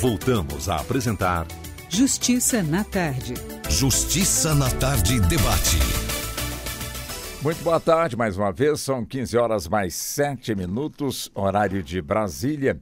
Voltamos a apresentar Justiça na Tarde. Justiça na Tarde Debate. Muito boa tarde mais uma vez, são 15 horas mais 7 minutos, horário de Brasília.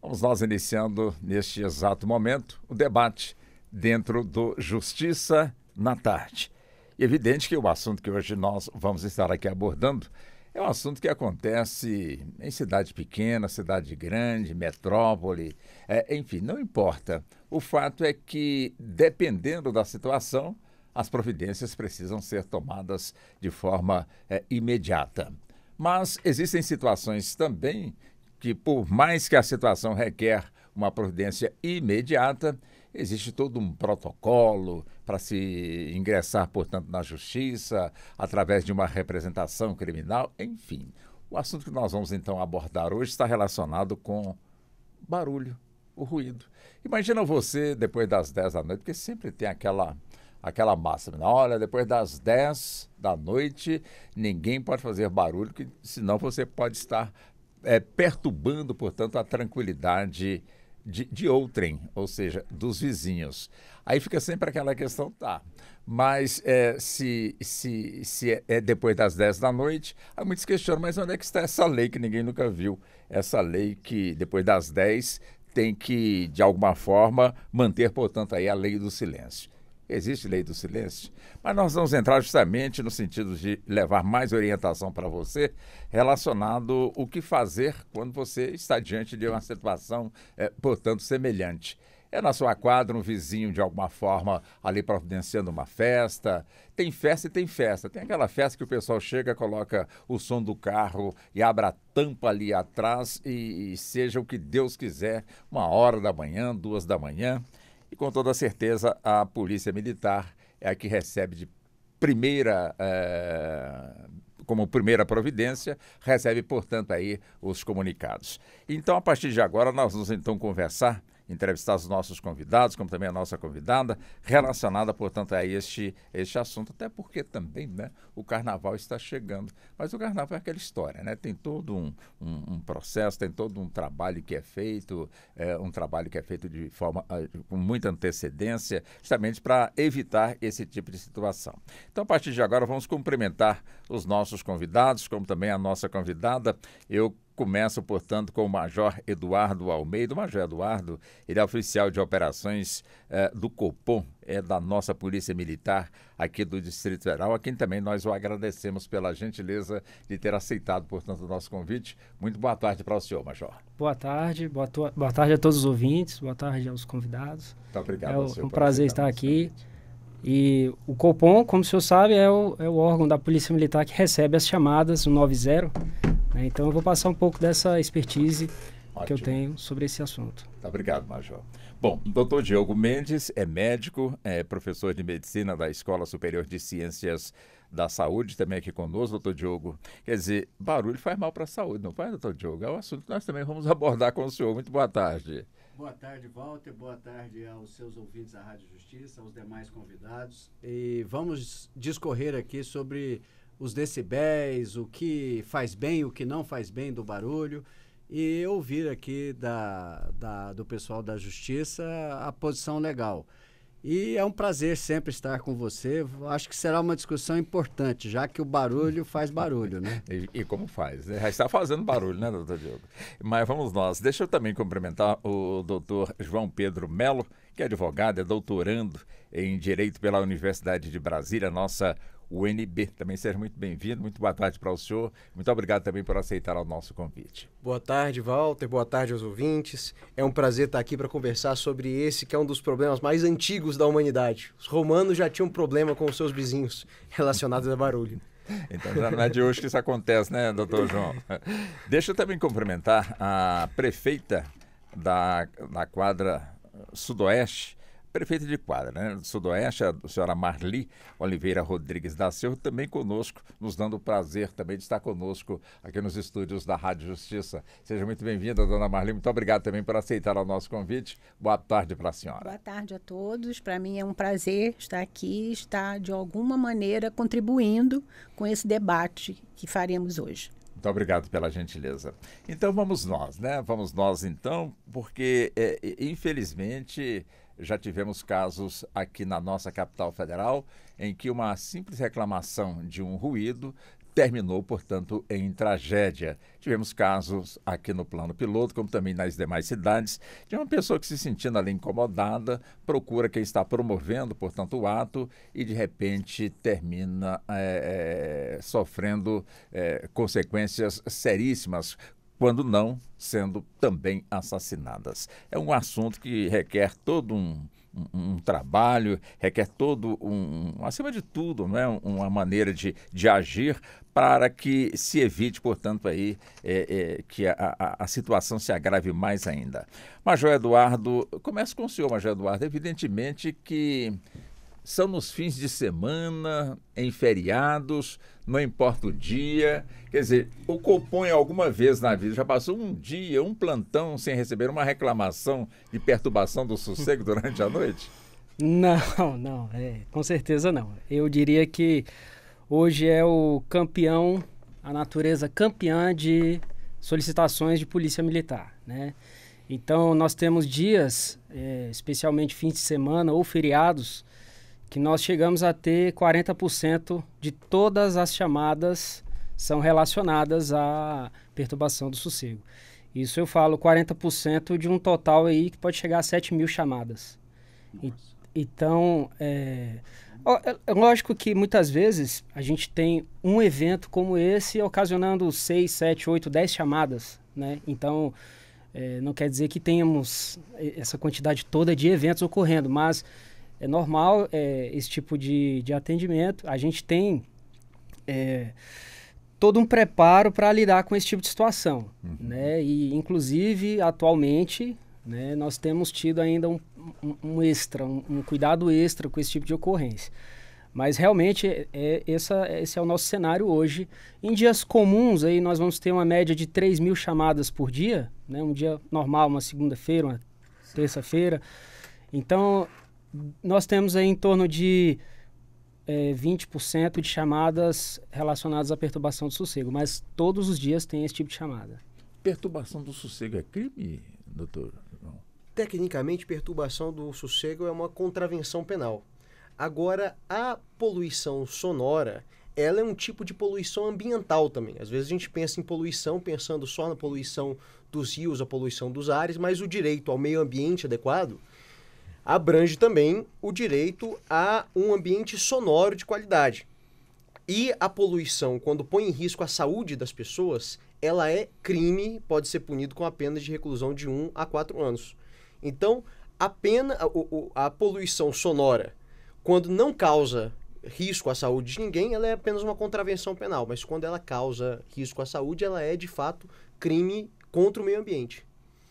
Vamos nós iniciando neste exato momento o debate dentro do Justiça na Tarde. Evidente que o assunto que hoje nós vamos estar aqui abordando é um assunto que acontece em cidade pequena, cidade grande, metrópole, é, enfim, não importa. O fato é que, dependendo da situação, as providências precisam ser tomadas de forma é, imediata. Mas existem situações também que, por mais que a situação requer uma providência imediata, Existe todo um protocolo para se ingressar, portanto, na justiça, através de uma representação criminal, enfim. O assunto que nós vamos então abordar hoje está relacionado com barulho, o ruído. Imagina você depois das 10 da noite, porque sempre tem aquela aquela máxima, né? olha, depois das 10 da noite, ninguém pode fazer barulho, senão você pode estar é, perturbando, portanto, a tranquilidade de, de outrem, ou seja, dos vizinhos. Aí fica sempre aquela questão, tá, mas é, se, se, se é, é depois das 10 da noite, há muitos questionam, mas onde é que está essa lei que ninguém nunca viu? Essa lei que depois das 10 tem que, de alguma forma, manter, portanto, aí a lei do silêncio. Existe lei do silêncio, mas nós vamos entrar justamente no sentido de levar mais orientação para você relacionado o que fazer quando você está diante de uma situação, é, portanto, semelhante. É na sua quadra um vizinho de alguma forma ali providenciando uma festa. Tem festa e tem festa. Tem aquela festa que o pessoal chega, coloca o som do carro e abre a tampa ali atrás e, e seja o que Deus quiser, uma hora da manhã, duas da manhã. E com toda certeza, a Polícia Militar é a que recebe de primeira. É, como primeira providência, recebe, portanto, aí os comunicados. Então, a partir de agora, nós vamos então conversar entrevistar os nossos convidados, como também a nossa convidada, relacionada, portanto, a este, este assunto, até porque também né, o carnaval está chegando. Mas o carnaval é aquela história, né? Tem todo um, um, um processo, tem todo um trabalho que é feito, é, um trabalho que é feito de forma ah, com muita antecedência, justamente para evitar esse tipo de situação. Então, a partir de agora, vamos cumprimentar os nossos convidados, como também a nossa convidada. Eu Começo, portanto, com o Major Eduardo Almeida. O Major Eduardo, ele é oficial de operações eh, do Copom, é da nossa Polícia Militar aqui do Distrito Federal, a quem também nós o agradecemos pela gentileza de ter aceitado, portanto, o nosso convite. Muito boa tarde para o senhor, Major. Boa tarde, boa, boa, tarde a todos os ouvintes, boa tarde aos convidados. Muito obrigado, É um prazer estar aqui. E o Copom, como o senhor sabe, é o, é o órgão da Polícia Militar que recebe as chamadas, o 90 né? Então eu vou passar um pouco dessa expertise Ótimo. que eu tenho sobre esse assunto. Obrigado, Major. Bom, doutor Diogo Mendes é médico, é professor de medicina da Escola Superior de Ciências da Saúde, também aqui conosco, doutor Diogo. Quer dizer, barulho faz mal para a saúde, não faz, doutor Diogo? É um assunto que nós também vamos abordar com o senhor. Muito boa tarde. Boa tarde, Walter. Boa tarde aos seus ouvintes da Rádio Justiça, aos demais convidados. E vamos discorrer aqui sobre os decibéis, o que faz bem, o que não faz bem do barulho. E ouvir aqui da, da, do pessoal da Justiça a posição legal. E é um prazer sempre estar com você. Acho que será uma discussão importante, já que o barulho faz barulho, né? e, e, como faz, né? Já está fazendo barulho, né, doutor Diogo? Mas vamos nós. Deixa eu também cumprimentar o doutor João Pedro Melo, que é advogado, é doutorando em Direito pela Universidade de Brasília, nossa UNB. Também seja muito bem-vindo, muito boa tarde para o senhor. Muito obrigado também por aceitar o nosso convite. Boa tarde, Walter. Boa tarde aos ouvintes. É um prazer estar aqui para conversar sobre esse que é um dos problemas mais antigos da humanidade. Os romanos já tinham problema com os seus vizinhos relacionados a barulho. Então já não é de hoje que isso acontece, né, doutor João? Deixa eu também cumprimentar a prefeita da, da quadra sudoeste, prefeita de quadra, né? Do Sudoeste, a senhora Marli Oliveira Rodrigues da Silva, também conosco, nos dando o prazer também de estar conosco aqui nos estúdios da Rádio Justiça. Seja muito bem-vinda, dona Marli. Muito obrigado também por aceitar o nosso convite. Boa tarde para a senhora. Boa tarde a todos. Para mim é um prazer estar aqui, estar de alguma maneira contribuindo com esse debate que faremos hoje. Muito obrigado pela gentileza. Então vamos nós, né? Vamos nós então, porque é, infelizmente já tivemos casos aqui na nossa capital federal em que uma simples reclamação de um ruído terminou, portanto, em tragédia. Tivemos casos aqui no plano piloto, como também nas demais cidades, de uma pessoa que se sentindo ali incomodada, procura quem está promovendo, portanto, o ato e de repente termina é, sofrendo é, consequências seríssimas, quando não sendo também assassinadas. É um assunto que requer todo um, um, um trabalho, requer todo um, acima de tudo, não é? uma maneira de, de agir para que se evite, portanto, aí é, é, que a, a, a, situação se agrave mais ainda. Major Eduardo, começo com o senhor, Major Eduardo. Evidentemente que são nos fins de semana, em feriados, não importa o dia. Quer dizer, o Copom é alguma vez na vida já passou um dia, um plantão sem receber uma reclamação de perturbação do sossego durante a noite? Não, não, é, com certeza não. Eu diria que hoje é o campeão, a natureza campeã de solicitações de polícia militar, né? Então, nós temos dias, é, especialmente fins de semana ou feriados, que nós chegamos a ter 40% de todas as chamadas são relacionadas à perturbação do sossego. Isso eu falo 40% de um total aí que pode chegar a 7 mil chamadas. E, então, é, é, é lógico que muitas vezes a gente tem um evento como esse ocasionando 6, 7, 8, 10 chamadas, né? Então, é, não quer dizer que tenhamos é, essa quantidade toda de eventos ocorrendo, mas é normal é, esse tipo de, de atendimento. A gente tem é, todo um preparo para lidar com esse tipo de situação, uhum. né? E inclusive atualmente, né, nós temos tido ainda um, um, extra, um, um, cuidado extra com esse tipo de ocorrência. Mas realmente é, é essa, esse é o nosso cenário hoje. Em dias comuns aí nós vamos ter uma média de 3 mil chamadas por dia, né? Um dia normal, uma segunda-feira, uma terça-feira. Então nós temos aí em torno de é, 20% de chamadas relacionadas à perturbação do sossego, mas todos os dias tem esse tipo de chamada. Perturbação do sossego é crime, doutor? Tecnicamente, perturbação do sossego é uma contravenção penal. Agora, a poluição sonora, ela é um tipo de poluição ambiental também. Às vezes a gente pensa em poluição pensando só na poluição dos rios, a poluição dos ares, mas o direito ao meio ambiente adequado abrange também o direito a um ambiente sonoro de qualidade. E a poluição, quando põe em risco a saúde das pessoas, ela é crime, pode ser punido com a pena de reclusão de 1 a 4 anos. Então, a pena, a, a poluição sonora, quando não causa risco à saúde de ninguém, ela é apenas uma contravenção penal, mas quando ela causa risco à saúde, ela é de fato crime contra o meio ambiente.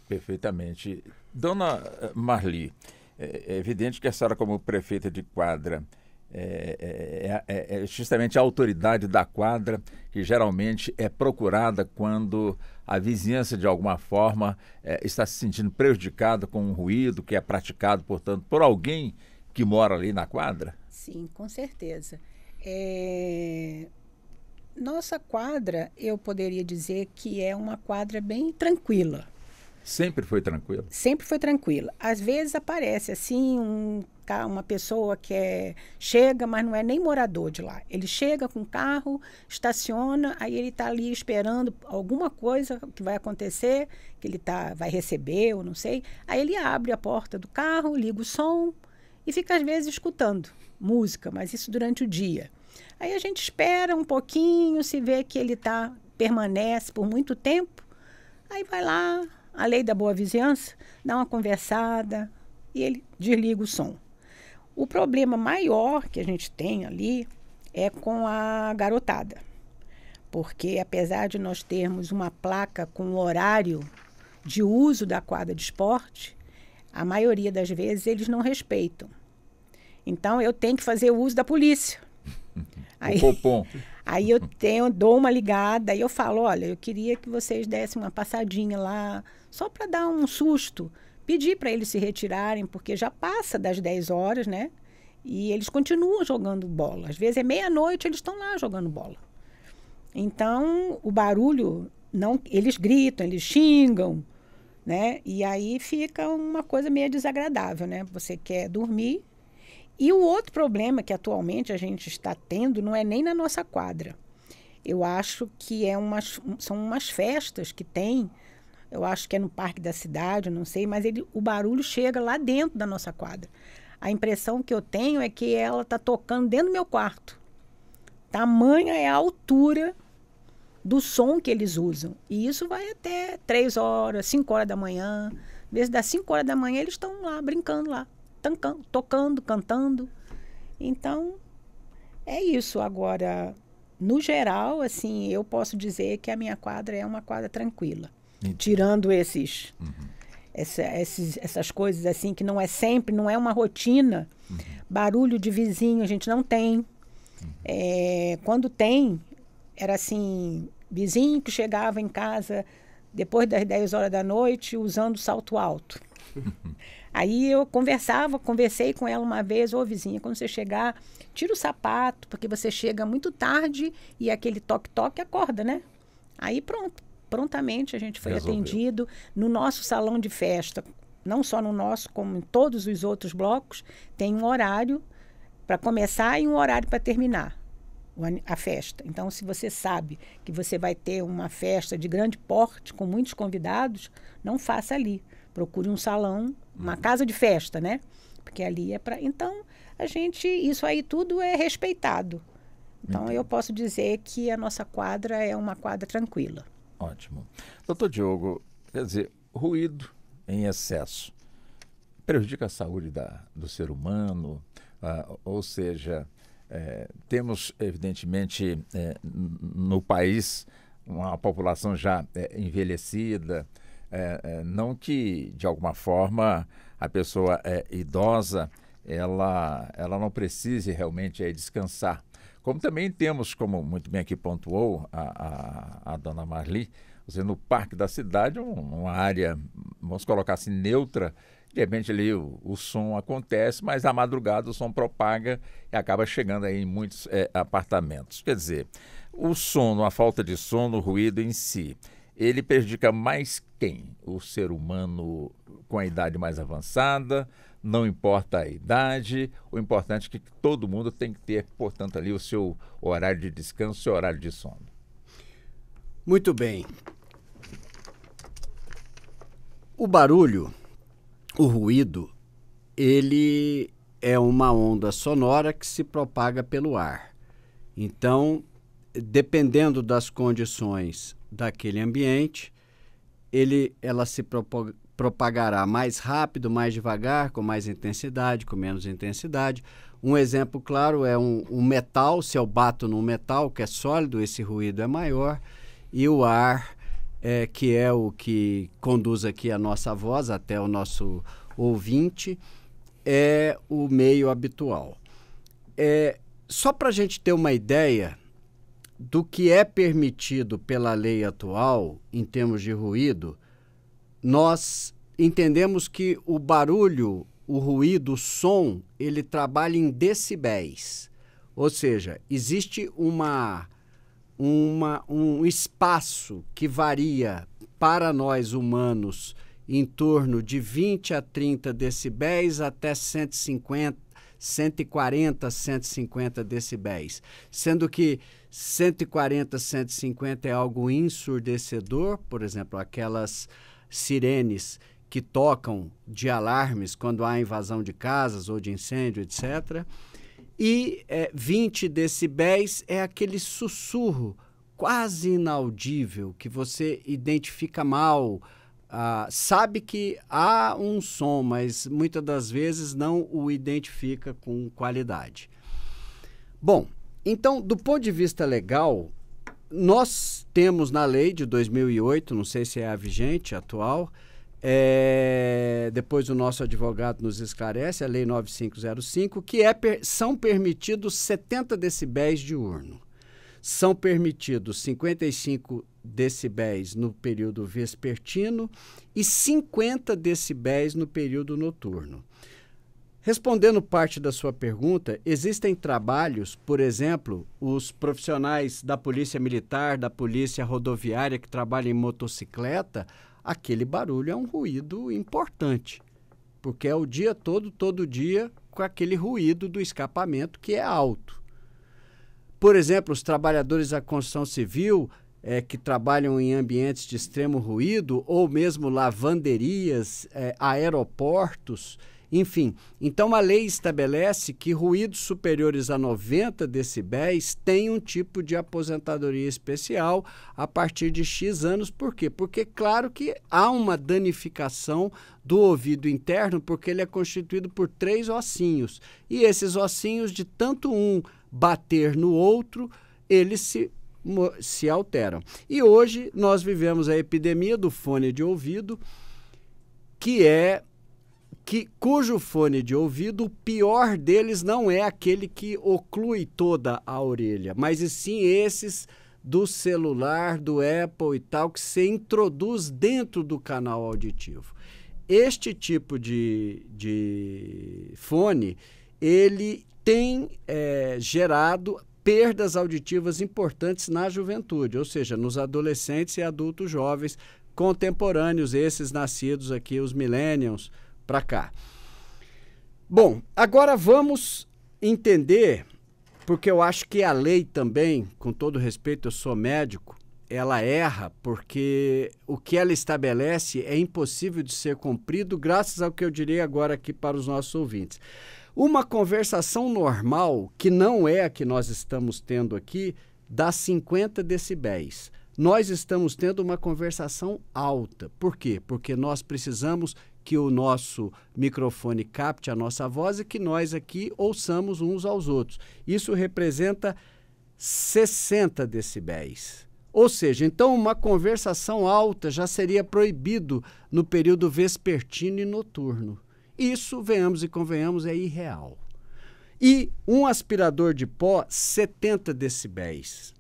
Perfeitamente. Dona Marli, é, é, evidente que a senhora, como prefeita de quadra, é é, é, é, é, justamente a autoridade da quadra que geralmente é procurada quando a vizinhança, de alguma forma, está se sentindo prejudicada com um ruído que é praticado, portanto, por alguém que mora ali na quadra? Sim, com certeza. Nossa quadra, eu poderia dizer que é uma quadra bem tranquila. Sempre foi tranquilo? Sempre foi tranquilo. Às vezes aparece assim um, tá, uma pessoa que é, chega, mas não é nem morador de lá. Ele chega com o carro, estaciona, aí ele está ali esperando alguma coisa que vai acontecer, que ele tá, vai receber ou não sei. Aí ele abre a porta do carro, liga o som e fica às vezes escutando música, mas isso durante o dia. Aí a gente espera um pouquinho, se vê que ele tá permanece por muito tempo, aí vai lá, a lei da boa vizinhança, dá uma conversada e ele desliga o som. O problema maior que a gente tem ali é com a garotada. Porque apesar de nós termos uma placa com o horário de uso da quadra de esporte, a maioria das vezes eles não respeitam. Então eu tenho que fazer uso da polícia. Aí, o Copom. Aí eu tenho, dou uma ligada, aí eu falo, olha, eu queria que vocês dessem uma passadinha lá, só para dar um susto. Pedi para eles se retirarem, porque já passa das 10 horas, né? E eles continuam jogando bola. Às vezes é meia-noite, eles estão lá jogando bola. Então, o barulho, não, eles gritam, eles xingam, né? E aí fica uma coisa meio desagradável, né? Você quer dormir, e o outro problema que atualmente a gente está tendo não é nem na nossa quadra. Eu acho que é umas, são umas festas que tem, eu acho que é no Parque da Cidade, não sei, mas ele, o barulho chega lá dentro da nossa quadra. A impressão que eu tenho é que ela está tocando dentro do meu quarto. Tamanha é a altura do som que eles usam. E isso vai até três horas, cinco horas da manhã. Às vezes, das 5 horas da manhã, eles estão lá, brincando lá tocando, cantando. Então, é isso. Agora, no geral, assim, eu posso dizer que a minha quadra é uma quadra tranquila. Entendi. Tirando esses, uhum. essa, esses, essas coisas assim, que não é sempre, não é uma rotina. Uhum. Barulho de vizinho a gente não tem. Uhum. É, quando tem, era assim, vizinho que chegava em casa depois das 10 horas da noite usando salto alto. Aí eu conversava, conversei com ela uma vez, ô oh, vizinha, quando você chegar, tira o sapato, porque você chega muito tarde e aquele toque-toque acorda, né? Aí pronto, prontamente a gente foi Resolveu. atendido no nosso salão de festa, não só no nosso, como em todos os outros blocos, tem um horário para começar e um horário para terminar a festa. Então, se você sabe que você vai ter uma festa de grande porte, com muitos convidados, não faça ali Procure um salão, uma uhum. casa de festa, né? Porque ali é para. Então, a gente. Isso aí tudo é respeitado. Então, Entendi. eu posso dizer que a nossa quadra é uma quadra tranquila. Ótimo. Doutor Diogo, quer dizer, ruído em excesso prejudica a saúde da, do ser humano, ah, ou seja, é, temos, evidentemente, é, no país uma população já é, envelhecida, é, é, não que, de alguma forma, a pessoa é, idosa ela, ela não precise realmente é, descansar. Como também temos, como muito bem aqui pontuou a, a, a dona Marli, no parque da cidade, um, uma área, vamos colocar assim, neutra, de repente ali o, o, som acontece, mas à madrugada o som propaga e acaba chegando aí em muitos é, apartamentos. Quer dizer, o sono, a falta de sono, o ruído em si, ele prejudica mais quem? O ser humano com a idade mais avançada, não importa a idade, o importante é que todo mundo tem que ter, portanto, ali o seu horário de descanso, o seu horário de sono. Muito bem. O barulho, o ruído, ele é uma onda sonora que se propaga pelo ar. Então, dependendo das condições daquele ambiente, ele, ela se propagará mais rápido, mais devagar, com mais intensidade, com menos intensidade. Um exemplo claro é um, um metal, se eu bato num metal que é sólido, esse ruído é maior, e o ar, é, que é o que conduz aqui a nossa voz até o nosso ouvinte, é o meio habitual. É, só para a gente ter uma ideia do que é permitido pela lei atual em termos de ruído, nós entendemos que o barulho, o ruído, o som, ele trabalha em decibéis. Ou seja, existe uma, uma, um espaço que varia para nós humanos em torno de 20 a 30 decibéis até 150, 140, 150 decibéis. Sendo que 140, 150 é algo ensurdecedor, por exemplo, aquelas sirenes que tocam de alarmes quando há invasão de casas ou de incêndio, etc. E é, 20 decibéis é aquele sussurro quase inaudível que você identifica mal. Ah, sabe que há um som, mas muitas das vezes não o identifica com qualidade. Bom, então, do ponto de vista legal, nós temos na lei de 2008, não sei se é a vigente atual, é, depois o nosso advogado nos esclarece, a lei 9505, que é, são permitidos 70 decibéis de urno. São permitidos 55 decibéis no período vespertino e 50 decibéis no período noturno. Respondendo parte da sua pergunta, existem trabalhos, por exemplo, os profissionais da Polícia Militar, da Polícia Rodoviária que trabalham em motocicleta, aquele barulho é um ruído importante, porque é o dia todo, todo dia, com aquele ruído do escapamento que é alto. Por exemplo, os trabalhadores da construção civil é, que trabalham em ambientes de extremo ruído, ou mesmo lavanderias, é, aeroportos enfim, então a lei estabelece que ruídos superiores a 90 decibéis têm um tipo de aposentadoria especial a partir de X anos. Por quê? Porque, claro, que há uma danificação do ouvido interno, porque ele é constituído por três ossinhos. E esses ossinhos, de tanto um bater no outro, eles se se alteram. E hoje nós vivemos a epidemia do fone de ouvido, que é que cujo fone de ouvido, o pior deles não é aquele que oclui toda a orelha, mas e sim esses do celular, do Apple e tal, que se introduz dentro do canal auditivo. Este tipo de, de fone, ele tem é, gerado perdas auditivas importantes na juventude, ou seja, nos adolescentes e adultos jovens contemporâneos, esses nascidos aqui, os millennials, para cá. Bom, agora vamos entender, porque eu acho que a lei também, com todo respeito, eu sou médico, ela erra porque o que ela estabelece é impossível de ser cumprido, graças ao que eu direi agora aqui para os nossos ouvintes. Uma conversação normal, que não é a que nós estamos tendo aqui, dá 50 decibéis. Nós estamos tendo uma conversação alta. Por quê? Porque nós precisamos que o nosso microfone capte a nossa voz e que nós aqui ouçamos uns aos outros. Isso representa 60 decibéis. Ou seja, então uma conversação alta já seria proibido no período vespertino e noturno. Isso, venhamos e convenhamos, é irreal. E um aspirador de pó, 70 decibéis.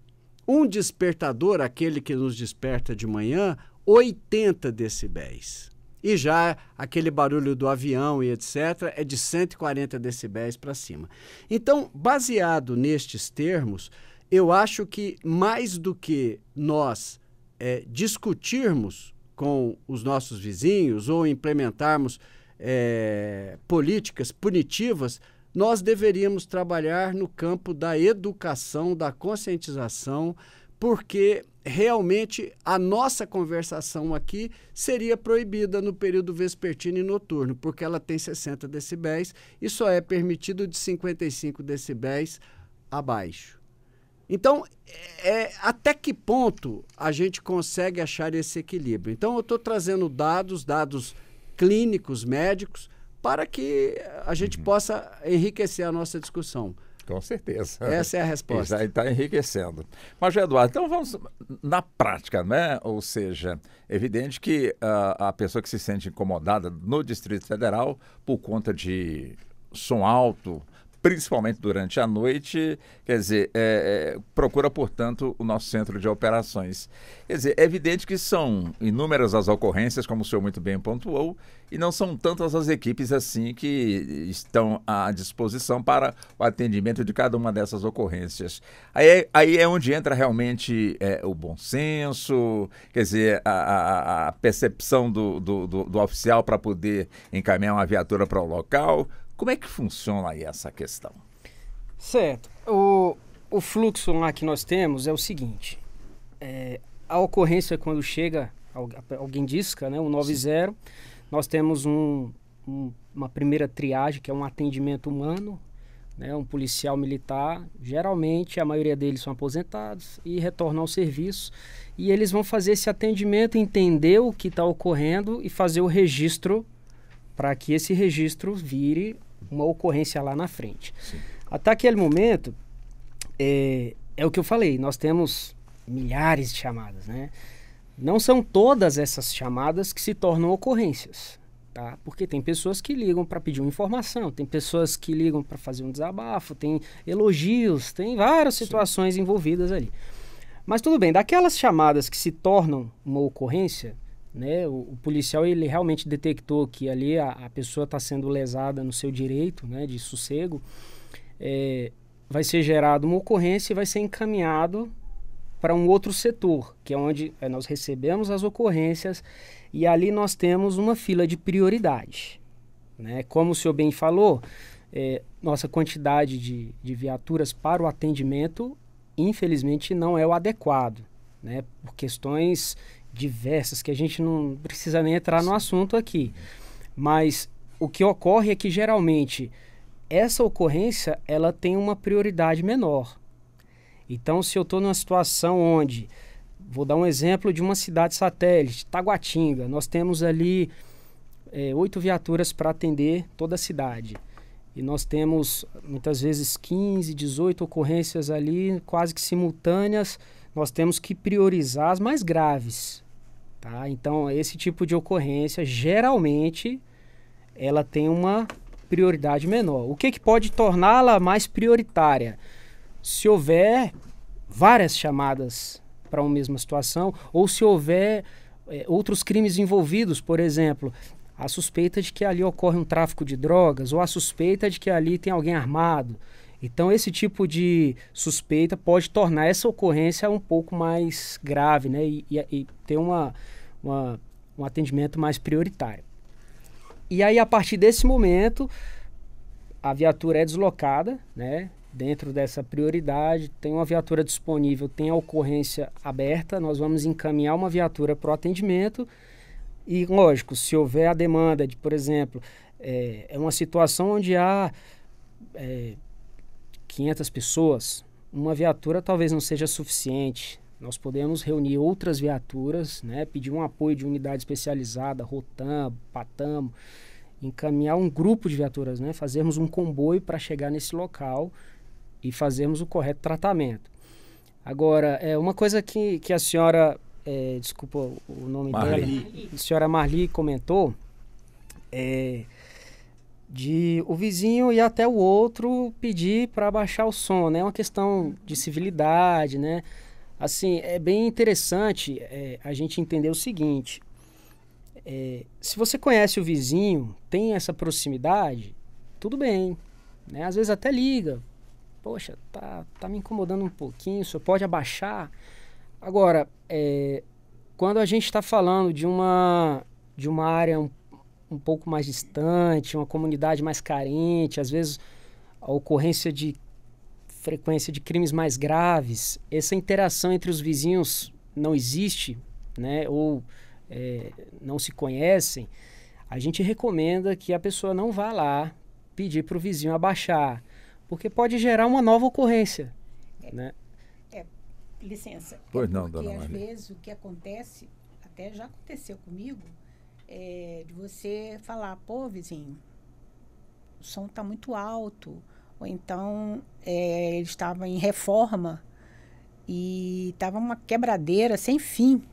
Um despertador, aquele que nos desperta de manhã, 80 decibéis. E já aquele barulho do avião e etc. é de 140 decibéis para cima. Então, baseado nestes termos, eu acho que mais do que nós é, discutirmos com os nossos vizinhos ou implementarmos é, políticas punitivas, nós deveríamos trabalhar no campo da educação, da conscientização, porque realmente a nossa conversação aqui seria proibida no período vespertino e noturno, porque ela tem 60 decibéis e só é permitido de 55 decibéis abaixo. Então, é, é, até que ponto a gente consegue achar esse equilíbrio? Então, eu estou trazendo dados, dados clínicos, médicos, para que a gente uhum. possa enriquecer a nossa discussão. Com certeza. Essa é a resposta. está enriquecendo. Mas, Eduardo, então vamos na prática, né? Ou seja, é evidente que uh, a pessoa que se sente incomodada no Distrito Federal por conta de som alto, principalmente durante a noite. Quer dizer, é, é, procura, portanto, o nosso centro de operações. Quer dizer, é evidente que são inúmeras as ocorrências, como o senhor muito bem pontuou, e não são tantas as equipes assim que estão à disposição para o atendimento de cada uma dessas ocorrências. Aí, é, aí é onde entra realmente é, o bom senso, quer dizer, a, a, a percepção do, do, do, do oficial para poder encaminhar uma viatura para o local. Como é que funciona essa questão? Certo. O, o fluxo lá que nós temos é o seguinte: é, a ocorrência é quando chega, alguém disca, né, o 90, nós temos um, um, uma primeira triagem, que é um atendimento humano, né, um policial militar. Geralmente, a maioria deles são aposentados e retornam ao serviço. E eles vão fazer esse atendimento, entender o que está ocorrendo e fazer o registro para que esse registro vire uma ocorrência lá na frente. Sim. Até aquele momento, é, é o que eu falei, nós temos milhares de chamadas, né? Não são todas essas chamadas que se tornam ocorrências, tá? Porque tem pessoas que ligam para pedir uma informação, tem pessoas que ligam para fazer um desabafo, tem elogios, tem várias situações Sim. envolvidas ali. Mas tudo bem, daquelas chamadas que se tornam uma ocorrência, né? O, o, policial ele realmente detectou que ali a, a pessoa está sendo lesada no seu direito, né, de sossego, é, vai ser gerada uma ocorrência e vai ser encaminhado para um outro setor, que é onde é, nós recebemos as ocorrências e ali nós temos uma fila de prioridade, né? Como o senhor bem falou, é, nossa quantidade de, de viaturas para o atendimento, infelizmente, não é o adequado, né? Por questões diversas que a gente não precisa nem entrar no assunto aqui. Mas o que ocorre é que geralmente essa ocorrência ela tem uma prioridade menor. Então, se eu estou numa situação onde, vou dar um exemplo de uma cidade satélite, Taguatinga, nós temos ali eh, oito é, viaturas para atender toda a cidade. E nós temos muitas vezes 15, 18 ocorrências ali, quase que simultâneas, nós temos que priorizar as mais graves. Tá? Então, esse tipo de ocorrência, geralmente, ela tem uma prioridade menor. O que, que pode torná-la mais prioritária? Se houver várias chamadas para uma mesma situação, ou se houver é, outros crimes envolvidos, por exemplo, a suspeita de que ali ocorre um tráfico de drogas, ou a suspeita de que ali tem alguém armado. Então, esse tipo de suspeita pode tornar essa ocorrência um pouco mais grave né? e, e, e ter uma, uma, um atendimento mais prioritário. E aí, a partir desse momento, a viatura é deslocada, né? Dentro dessa prioridade, tem uma viatura disponível, tem a ocorrência aberta, nós vamos encaminhar uma viatura para o atendimento. E, lógico, se houver a demanda de, por exemplo, é, é uma situação onde há é, 500 pessoas, uma viatura talvez não seja suficiente. Nós podemos reunir outras viaturas, né, pedir um apoio de unidade especializada, Rotam, Patam, encaminhar um grupo de viaturas, né, fazermos um comboio para chegar nesse local e fazermos o correto tratamento. Agora, é uma coisa que, que a senhora, é, desculpa o nome Marli. dela, a senhora Marli comentou, é, de o vizinho e até o outro pedir para baixar o som, né? É uma questão de civilidade, né? Assim, é bem interessante é, a gente entender o seguinte. É, se você conhece o vizinho, tem essa proximidade, tudo bem. Né? Às vezes até liga. Poxa, tá, tá me incomodando um pouquinho, você pode abaixar. Agora, é, quando a gente está falando de uma, de uma área um um pouco mais distante, uma comunidade mais carente, às vezes a ocorrência de frequência de crimes mais graves, essa interação entre os vizinhos não existe, né? Ou é, não se conhecem, a gente recomenda que a pessoa não vá lá pedir para o vizinho abaixar, porque pode gerar uma nova ocorrência, é, né? É, licença. Pois é não, dona Porque Maria. às vezes o que acontece, até já aconteceu comigo, é, de você falar, pô, vizinho, o som está muito alto, ou então é, ele estava em reforma e estava uma quebradeira sem fim.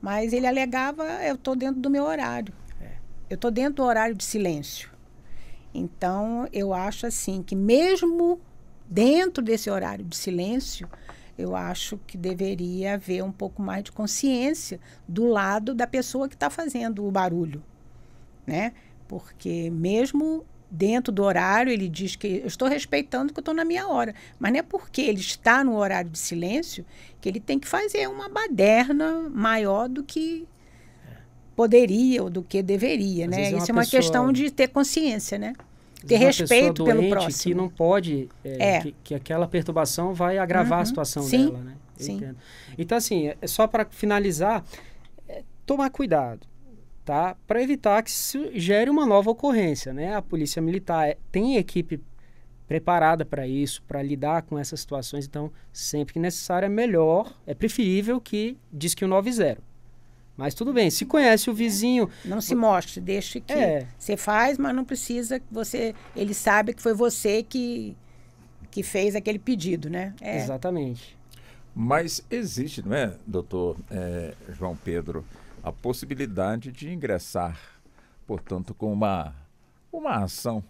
Mas ele alegava, eu estou dentro do meu horário. É. Eu estou dentro do horário de silêncio. Então, eu acho assim que mesmo dentro desse horário de silêncio, eu acho que deveria haver um pouco mais de consciência do lado da pessoa que está fazendo o barulho, né? Porque mesmo dentro do horário, ele diz que eu estou respeitando que eu estou na minha hora, mas não é porque ele está no horário de silêncio que ele tem que fazer uma baderna maior do que poderia ou do que deveria, Às né? Isso é uma, pessoa... questão de ter consciência, né? ter respeito pelo próximo. que não pode, é, é. Que, que, aquela perturbação vai agravar uhum. a situação Sim. dela, né? Sim. Entendo. Então, assim, é só para finalizar, é tomar cuidado, tá? Para evitar que gere uma nova ocorrência, né? A polícia militar é, tem equipe preparada para isso, para lidar com essas situações. Então, sempre que necessário, é melhor, é preferível que diz que o 9-0. Mas tudo bem, se conhece o é. vizinho. Não se mostre, deixe que é. você faz, mas não precisa que você. Ele sabe que foi você que, que fez aquele pedido, né? É. Exatamente. Mas existe, não é, doutor é, João Pedro, a possibilidade de ingressar, portanto, com uma, uma ação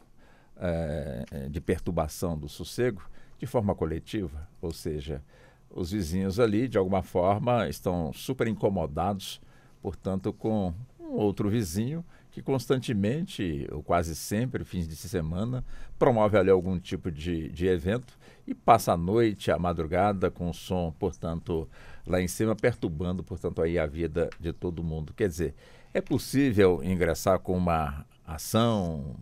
é, é, de perturbação do sossego de forma coletiva, ou seja, os vizinhos ali, de alguma forma, estão super incomodados portanto, com um outro vizinho que constantemente, ou quase sempre, fins de semana, promove ali algum tipo de, de evento e passa a noite, a madrugada, com o som, portanto, lá em cima, perturbando, portanto, aí a vida de todo mundo. Quer dizer, é possível ingressar com uma ação,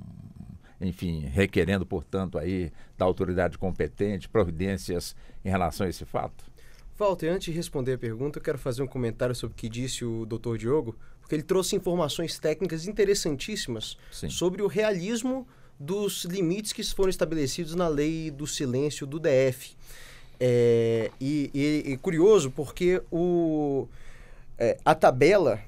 enfim, requerendo, portanto, aí da autoridade competente providências em relação a esse fato? Walter, antes de responder a pergunta, eu quero fazer um comentário sobre o que disse o Dr. Diogo, porque ele trouxe informações técnicas interessantíssimas Sim. sobre o realismo dos limites que foram estabelecidos na lei do silêncio do DF. É, e, e, e, curioso porque o, é, a tabela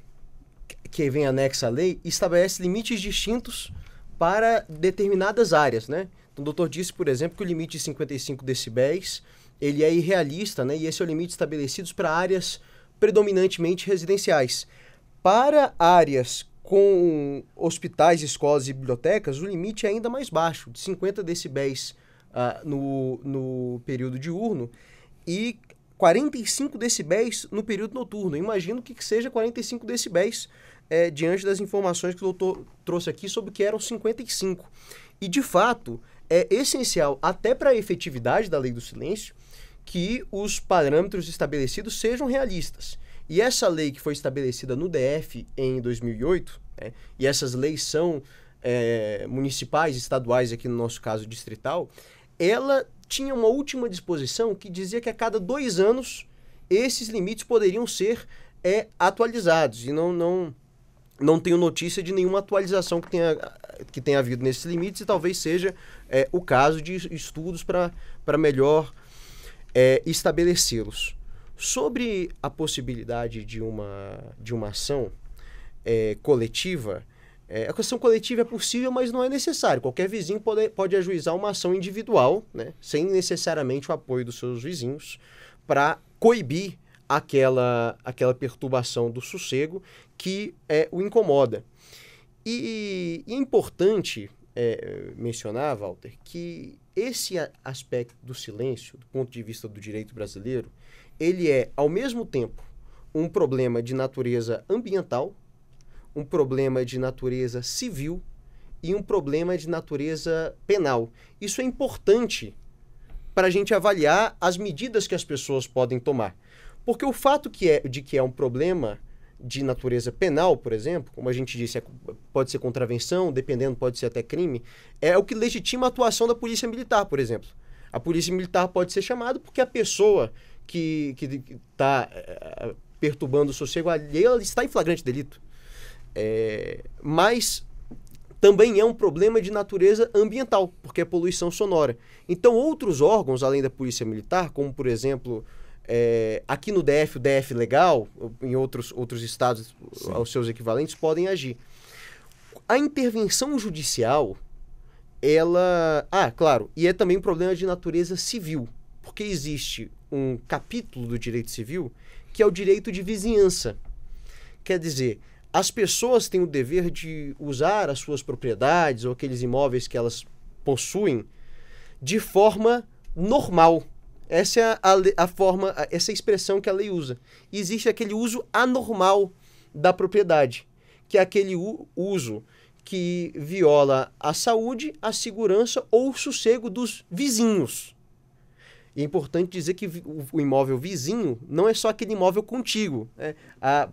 que vem anexa à lei estabelece limites distintos para determinadas áreas, né? Então, o doutor disse, por exemplo, que o limite de 55 decibéis ele é irrealista, né? E esse é o limite estabelecido para áreas predominantemente residenciais. Para áreas com hospitais, escolas e bibliotecas, o limite é ainda mais baixo, de 50 decibéis uh, no, no período diurno e 45 decibéis no período noturno. Imagino que, que seja 45 decibéis é, diante das informações que o doutor trouxe aqui sobre que eram 55. E, de fato, é essencial, até para a efetividade da lei do silêncio, que os parâmetros estabelecidos sejam realistas. E essa lei que foi estabelecida no DF em 2008, né, e essas leis são é, municipais, estaduais, aqui no nosso caso distrital, ela tinha uma última disposição que dizia que a cada dois anos esses limites poderiam ser é, atualizados. E não, não, não tenho notícia de nenhuma atualização que tenha, que tenha havido nesses limites, e talvez seja é, o caso de estudos para melhor é, estabelecê-los. Sobre a possibilidade de uma, de uma ação é, coletiva, é, a questão coletiva é possível, mas não é necessário. Qualquer vizinho pode, pode ajuizar uma ação individual, né, sem necessariamente o apoio dos seus vizinhos, para coibir aquela, aquela perturbação do sossego que é, o incomoda. E, e é importante é, mencionar, Walter, que esse aspecto do silêncio, do ponto de vista do direito brasileiro, ele é, ao mesmo tempo, um problema de natureza ambiental, um problema de natureza civil e um problema de natureza penal. Isso é importante para a gente avaliar as medidas que as pessoas podem tomar. Porque o fato que é, de que é um problema de natureza penal, por exemplo, como a gente disse, é, pode ser contravenção, dependendo, pode ser até crime, é o que legitima a atuação da polícia militar, por exemplo. A polícia militar pode ser chamada porque a pessoa que está é, eh, eh, perturbando o sossego alheio, ela está em flagrante delito. É, mas também é um problema de natureza ambiental, porque é poluição sonora. Então, outros órgãos, além da polícia militar, como, por exemplo, é, aqui no DF, o DF legal, em outros, outros estados, Sim. aos seus equivalentes, podem agir. A intervenção judicial, ela. Ah, claro, e é também um problema de natureza civil, porque existe um capítulo do direito civil que é o direito de vizinhança. Quer dizer, as pessoas têm o dever de usar as suas propriedades ou aqueles imóveis que elas possuem de forma normal essa é a, a forma, essa é expressão que a lei usa. existe aquele uso anormal da propriedade, que é aquele uso que viola a saúde, a segurança ou o sossego dos vizinhos. E é importante dizer que o imóvel vizinho não é só aquele imóvel contigo. Né? A,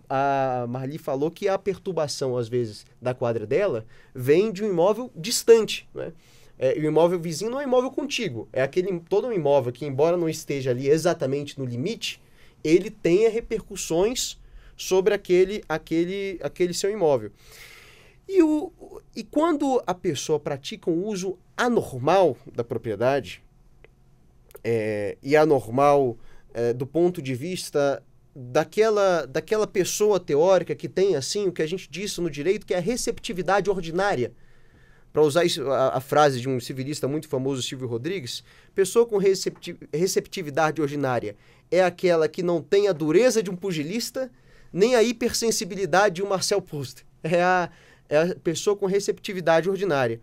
a Marli falou que a perturbação, às vezes, da quadra dela vem de um imóvel distante. Né? é, o imóvel vizinho não é imóvel contigo. É aquele todo um imóvel que, embora não esteja ali exatamente no limite, ele tenha repercussões sobre aquele, aquele, aquele seu imóvel. E, o, e quando a pessoa pratica um uso anormal da propriedade, é, e anormal é, do ponto de vista daquela, daquela pessoa teórica que tem, assim, o que a gente disse no direito, que é a receptividade ordinária para usar isso, a, a, frase de um civilista muito famoso, Silvio Rodrigues, pessoa com recepti receptividade ordinária é aquela que não tem a dureza de um pugilista, nem a hipersensibilidade de um Marcel Proust. É a, é a pessoa com receptividade ordinária.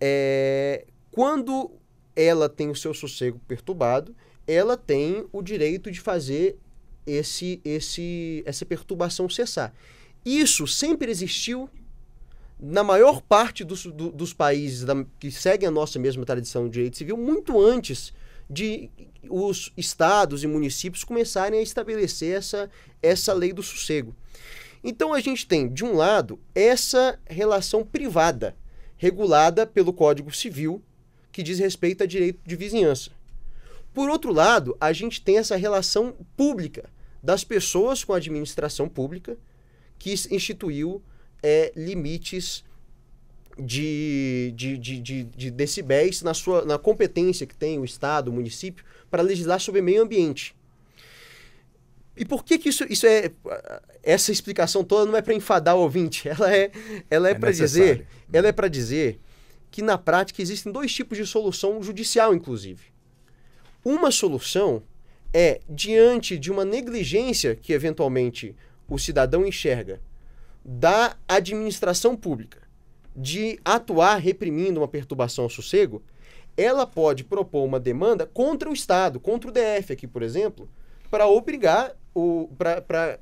É, quando ela tem o seu sossego perturbado, ela tem o direito de fazer esse, esse, essa perturbação cessar. Isso sempre existiu na maior parte dos, do, dos países da, que seguem a nossa mesma tradição de direito civil, muito antes de os estados e municípios começarem a estabelecer essa, essa lei do sossego. Então a gente tem, de um lado, essa relação privada, regulada pelo Código Civil, que diz respeito a direito de vizinhança. Por outro lado, a gente tem essa relação pública das pessoas com a administração pública que instituiu é, limites de, de, de, de, de decibéis na, sua, na competência que tem o Estado, o município, para legislar sobre meio ambiente. E por que, que isso, isso é. Essa explicação toda não é para enfadar o ouvinte, ela é, ela é, é para dizer. Ela é para dizer que na prática existem dois tipos de solução judicial, inclusive. Uma solução é diante de uma negligência que eventualmente o cidadão enxerga da administração pública de atuar reprimindo uma perturbação ao sossego, ela pode propor uma demanda contra o Estado, contra o DF aqui, por exemplo, para obrigar o para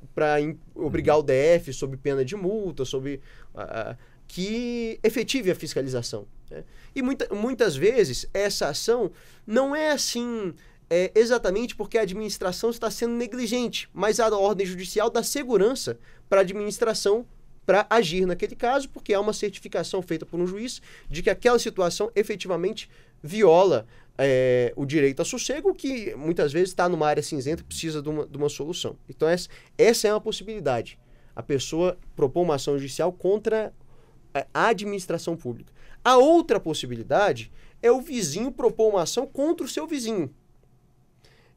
obrigar o DF sob pena de multa, sob uh, que efetive a fiscalização. Né? E muita, muitas vezes essa ação não é assim é, exatamente porque a administração está sendo negligente, mas a ordem judicial dá segurança para a administração para agir naquele caso, porque há uma certificação feita por um juiz de que aquela situação efetivamente viola é, o direito a sossego, que muitas vezes está numa área cinzenta e precisa de uma, de uma solução. Então, essa, essa é uma possibilidade. A pessoa propõe uma ação judicial contra a administração pública. A outra possibilidade é o vizinho propor uma ação contra o seu vizinho.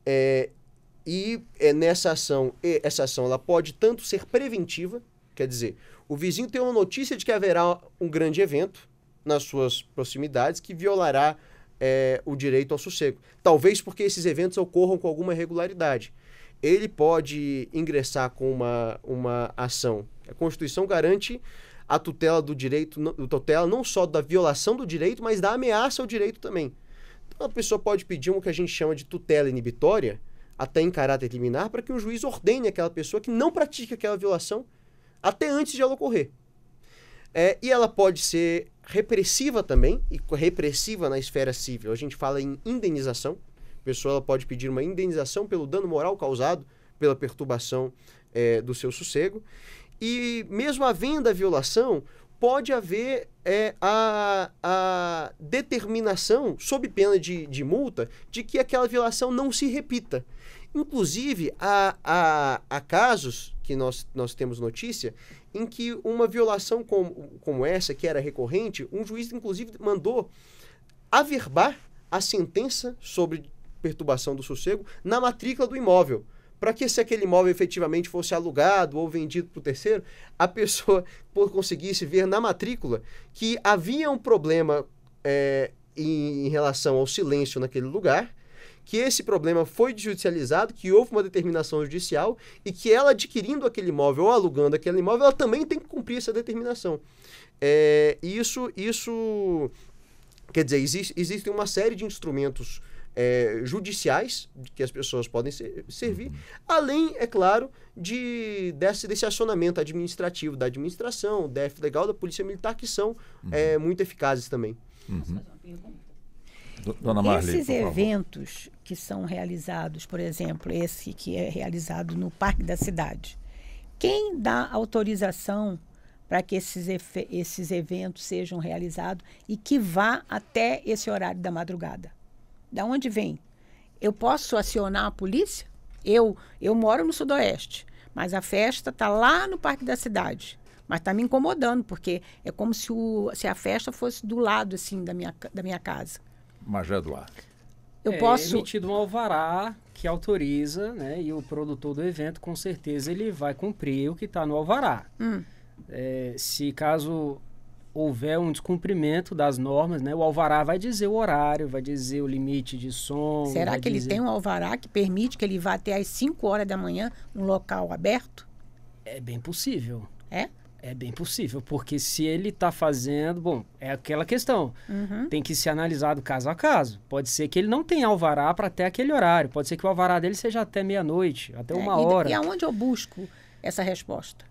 É, e é, nessa ação, essa ação ela pode tanto ser preventiva, quer dizer, o vizinho tem uma notícia de que haverá um grande evento nas suas proximidades que violará é, o direito ao sossego. Talvez porque esses eventos ocorram com alguma regularidade. Ele pode ingressar com uma, uma ação. A Constituição garante a tutela do direito, a tutela não só da violação do direito, mas da ameaça ao direito também. Então a pessoa pode pedir o que a gente chama de tutela inibitória, até em caráter liminar, para que o juiz ordene aquela pessoa que não pratique aquela violação até antes de ela ocorrer. É, e ela pode ser repressiva também, e repressiva na esfera civil. A gente fala em indenização. A pessoa pode pedir uma indenização pelo dano moral causado pela perturbação é, do seu sossego. E mesmo havendo a violação, pode haver é, a, a, determinação, sob pena de, de, multa, de que aquela violação não se repita. Inclusive, há, há, há casos que nós, nós temos notícia, em que uma violação como, como essa, que era recorrente, um juiz, inclusive, mandou averbar a sentença sobre perturbação do sossego na matrícula do imóvel. Para que, se aquele imóvel efetivamente fosse alugado ou vendido para o terceiro, a pessoa conseguisse ver na matrícula que havia um problema é, em, em relação ao silêncio naquele lugar que esse problema foi judicializado, que houve uma determinação judicial e que ela adquirindo aquele imóvel ou alugando aquele imóvel, ela também tem que cumprir essa determinação. É, isso, isso quer dizer, existe, existe uma série de instrumentos é, judiciais que as pessoas podem ser, servir, uhum. além, é claro, de desse, desse acionamento administrativo da administração, DF legal da Polícia Militar, que são uhum. é, muito eficazes também. Uhum. Dona Marley, Esses eventos que são realizados, por exemplo, esse que é realizado no Parque da Cidade. Quem dá autorização para que esses, esses eventos sejam realizados e que vá até esse horário da madrugada? Da onde vem? Eu posso acionar a polícia? Eu, eu moro no Sudoeste, mas a festa está lá no Parque da Cidade. Mas está me incomodando, porque é como se, o, se a festa fosse do lado assim da minha, da minha casa. Mas já é do eu é, posso. emitido um alvará que autoriza, né? E o produtor do evento, com certeza, ele vai cumprir o que está no alvará. Hum. É, se caso houver um descumprimento das normas, né? O alvará vai dizer o horário, vai dizer o limite de som. Será que dizer... ele tem um alvará que permite que ele vá até às 5 horas da manhã um local aberto? É bem possível. É? É bem possível, porque se ele está fazendo, bom, é aquela questão. Uhum. Tem que ser analisado caso a caso. Pode ser que ele não tenha alvará para até aquele horário. Pode ser que o alvará dele seja até meia-noite, até é, uma e, hora. E aonde eu busco essa resposta?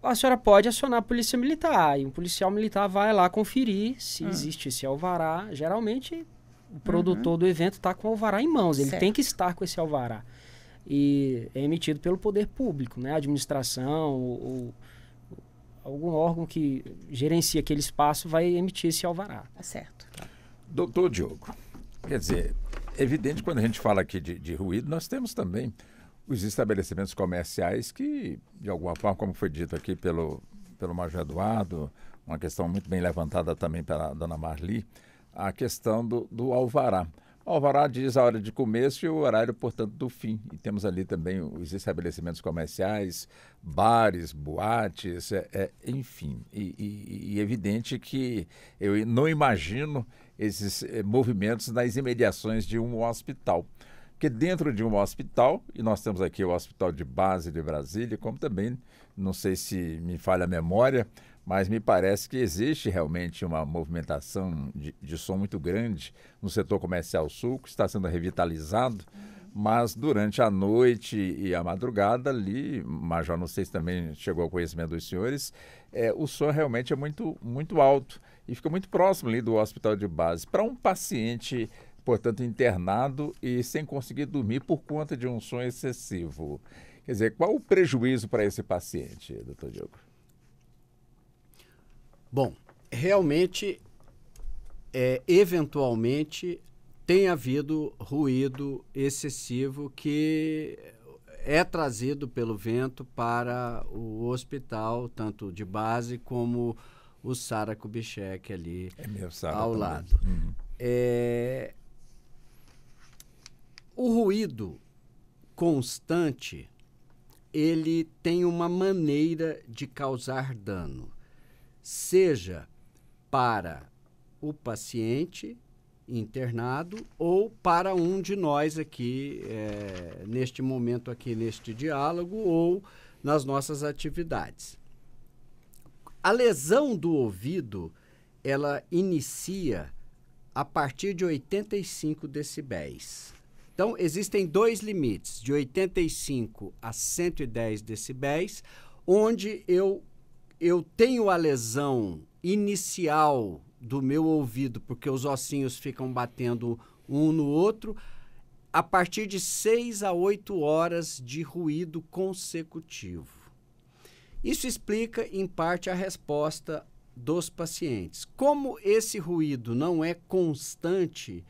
A senhora pode acionar a polícia militar. E um policial militar vai lá conferir se uhum. existe esse alvará. Geralmente, o produtor uhum. do evento está com o alvará em mãos. Ele certo. tem que estar com esse alvará. E é emitido pelo poder público, né? A administração, o algum órgão que gerencia aquele espaço vai emitir esse alvará. Tá certo. Tá. Doutor Diogo, quer dizer, é evidente quando a gente fala aqui de, de ruído, nós temos também os estabelecimentos comerciais que, de alguma forma, como foi dito aqui pelo, pelo Major Eduardo, uma questão muito bem levantada também pela dona Marli, a questão do, do alvará. Alvará diz a hora de começo e o horário, portanto, do fim. E temos ali também os estabelecimentos comerciais, bares, boates, é, é, enfim. E, e, e evidente que eu não imagino esses eh, movimentos nas imediações de um hospital. Porque dentro de um hospital, e nós temos aqui o Hospital de Base de Brasília, como também, não sei se me falha a memória, mas me parece que existe realmente uma movimentação de, de som muito grande no setor comercial sul, que está sendo revitalizado. Mas durante a noite e a madrugada ali, já não sei se também chegou ao conhecimento dos senhores, é, o som realmente é muito, muito alto e fica muito próximo ali do hospital de base. Para um paciente portanto, internado e sem conseguir dormir por conta de um som excessivo. Quer dizer, qual o prejuízo para esse paciente, doutor Diogo? Bom, realmente, é, eventualmente, tem havido ruído excessivo que é trazido pelo vento para o hospital, tanto de base como o Sara Kubitschek ali é meu, Sarah, ao também. lado. Uhum. É... O ruído constante, ele tem uma maneira de causar dano seja para o paciente internado ou para um de nós aqui é, neste momento aqui neste diálogo ou nas nossas atividades. A lesão do ouvido ela inicia a partir de 85 decibéis. Então existem dois limites, de 85 a 110 decibéis, onde eu eu tenho a lesão inicial do meu ouvido, porque os ossinhos ficam batendo um no outro, a partir de 6 a 8 horas de ruído consecutivo. Isso explica, em parte, a resposta dos pacientes. Como esse ruído não é constante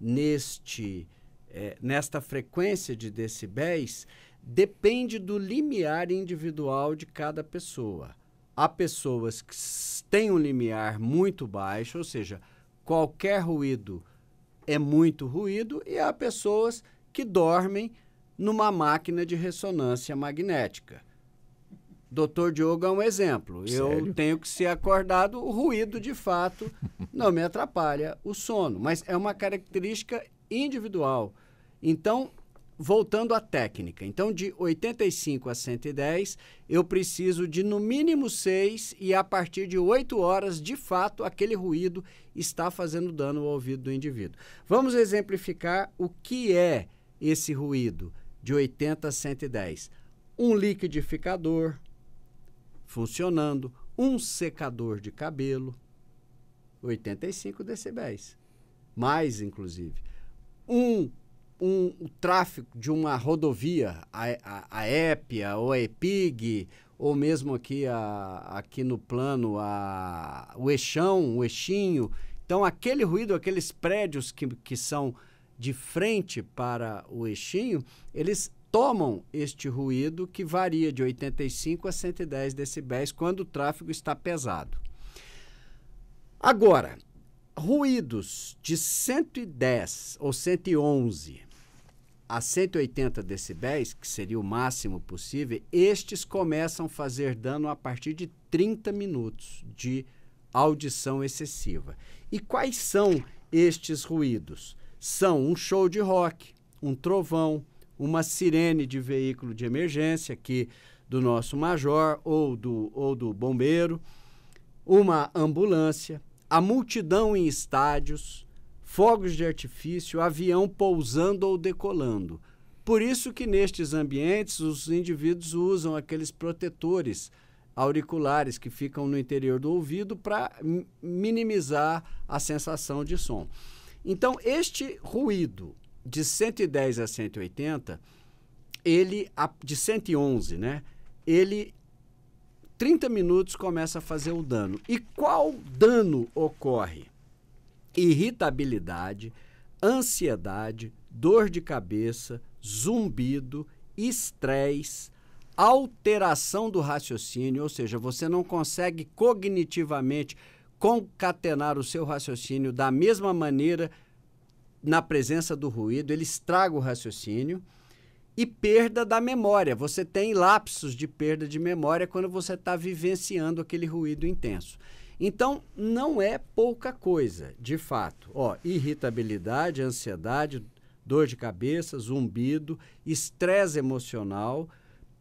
neste, é, nesta frequência de decibéis, depende do limiar individual de cada pessoa há pessoas que têm um limiar muito baixo, ou seja, qualquer ruído é muito ruído, e há pessoas que dormem numa máquina de ressonância magnética. Doutor Diogo é um exemplo. Sério? Eu tenho que ser acordado, o ruído de fato não me atrapalha o sono, mas é uma característica individual. Então, voltando à técnica. Então, de 85 a 110, eu preciso de no mínimo 6 e a partir de 8 horas, de fato, aquele ruído está fazendo dano ao ouvido do indivíduo. Vamos exemplificar o que é esse ruído de 80 a 110. Um liquidificador funcionando, um secador de cabelo, 85 decibéis, mais inclusive. Um um, o tráfego de uma rodovia, a, a, a EPIA ou a EPIG, ou mesmo aqui, a, aqui no plano a, o Eixão, o Eixinho. Então, aquele ruído, aqueles prédios que, que são de frente para o Eixinho, eles tomam este ruído que varia de 85 a 110 decibéis quando o tráfego está pesado. Agora, ruídos de 110 ou 111 a 180 decibéis, que seria o máximo possível, estes começam a fazer dano a partir de 30 minutos de audição excessiva. E quais são estes ruídos? São um show de rock, um trovão, uma sirene de veículo de emergência que do nosso major ou do, ou do bombeiro, uma ambulância, a multidão em estádios, fogos de artifício, avião pousando ou decolando. Por isso que nestes ambientes os indivíduos usam aqueles protetores auriculares que ficam no interior do ouvido para minimizar a sensação de som. Então, este ruído de 110 a 180, ele de 111, né? Ele 30 minutos começa a fazer o dano. E qual dano ocorre? Irritabilidade, ansiedade, dor de cabeça, zumbido, estresse, alteração do raciocínio, ou seja, você não consegue cognitivamente concatenar o seu raciocínio da mesma maneira na presença do ruído, ele estraga o raciocínio e perda da memória. Você tem lapsos de perda de memória quando você está vivenciando aquele ruído intenso. Então, não é pouca coisa, de fato. Ó, irritabilidade, ansiedade, dor de cabeça, zumbido, estresse emocional,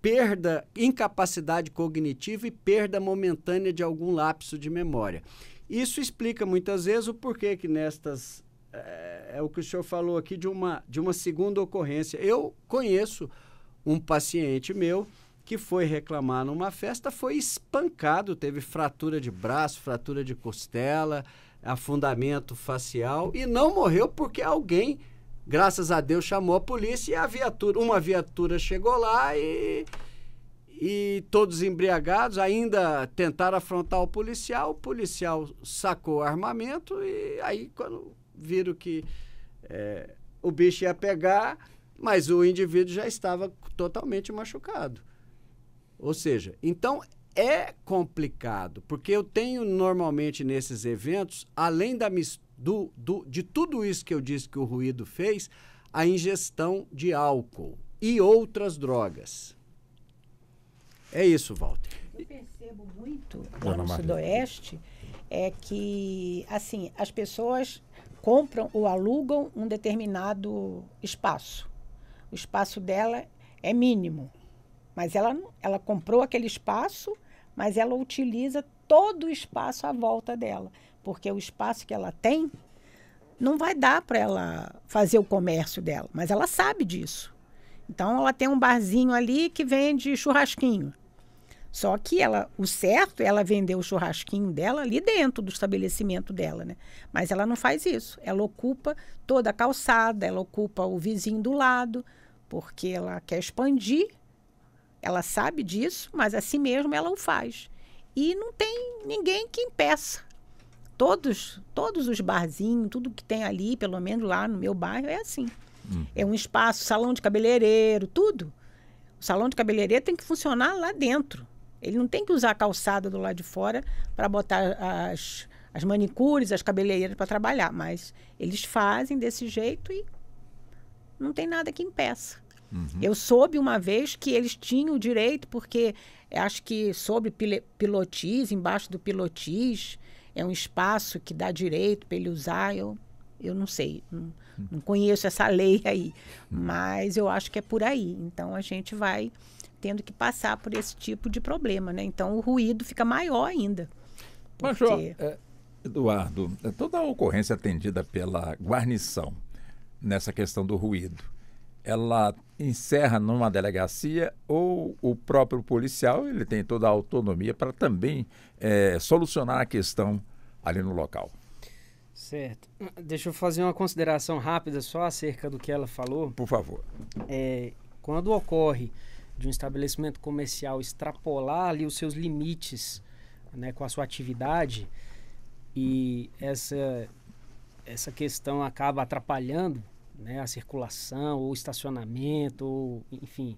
perda, incapacidade cognitiva e perda momentânea de algum lapso de memória. Isso explica muitas vezes o porquê que nestas é, é, o que o senhor falou aqui de uma, de uma segunda ocorrência. Eu conheço um paciente meu que foi reclamar numa festa, foi espancado, teve fratura de braço, fratura de costela, afundamento facial e não morreu porque alguém, graças a Deus, chamou a polícia e a viatura, uma viatura chegou lá e e todos embriagados ainda tentaram afrontar o policial, o policial sacou armamento e aí quando viram que é, o bicho ia pegar, mas o indivíduo já estava totalmente machucado. Ou seja, então é complicado, porque eu tenho normalmente nesses eventos, além da do, do, de tudo isso que eu disse que o ruído fez, a ingestão de álcool e outras drogas. É isso, Walter. Eu percebo muito lá no Sudoeste é que, assim, as pessoas compram ou alugam um determinado espaço. O espaço dela é mínimo, mas ela, ela comprou aquele espaço, mas ela utiliza todo o espaço à volta dela, porque o espaço que ela tem não vai dar para ela fazer o comércio dela, mas ela sabe disso. Então ela tem um barzinho ali que vende churrasquinho. Só que ela, o certo é ela vender o churrasquinho dela ali dentro do estabelecimento dela, né? Mas ela não faz isso. Ela ocupa toda a calçada, ela ocupa o vizinho do lado, porque ela quer expandir. Ela sabe disso, mas assim mesmo ela o faz. E não tem ninguém que impeça. Todos, todos os barzinhos, tudo que tem ali, pelo menos lá no meu bairro, é assim. Uhum. É um espaço, salão de cabeleireiro, tudo. O salão de cabeleireiro tem que funcionar lá dentro. Ele não tem que usar a calçada do lado de fora para botar as, as manicures, as cabeleireiras para trabalhar, mas eles fazem desse jeito e não tem nada que impeça. Uhum. Eu soube uma vez que eles tinham o direito, porque acho que sobre pilotis, embaixo do pilotis, é um espaço que dá direito para ele usar. Eu, eu não sei, não, não uhum. conheço essa lei aí, uhum. mas eu acho que é por aí. Então a gente vai tendo que passar por esse tipo de problema, né? Então o ruído fica maior ainda. Porque... Major, é, Eduardo, é toda a ocorrência atendida pela guarnição nessa questão do ruído, ela encerra numa delegacia ou o próprio policial ele tem toda a autonomia para também é, solucionar a questão ali no local. Certo. Deixa eu fazer uma consideração rápida só acerca do que ela falou. Por favor. É, quando ocorre de um estabelecimento comercial extrapolar ali os seus limites né, com a sua atividade e essa, essa questão acaba atrapalhando né, a circulação ou estacionamento, ou, enfim.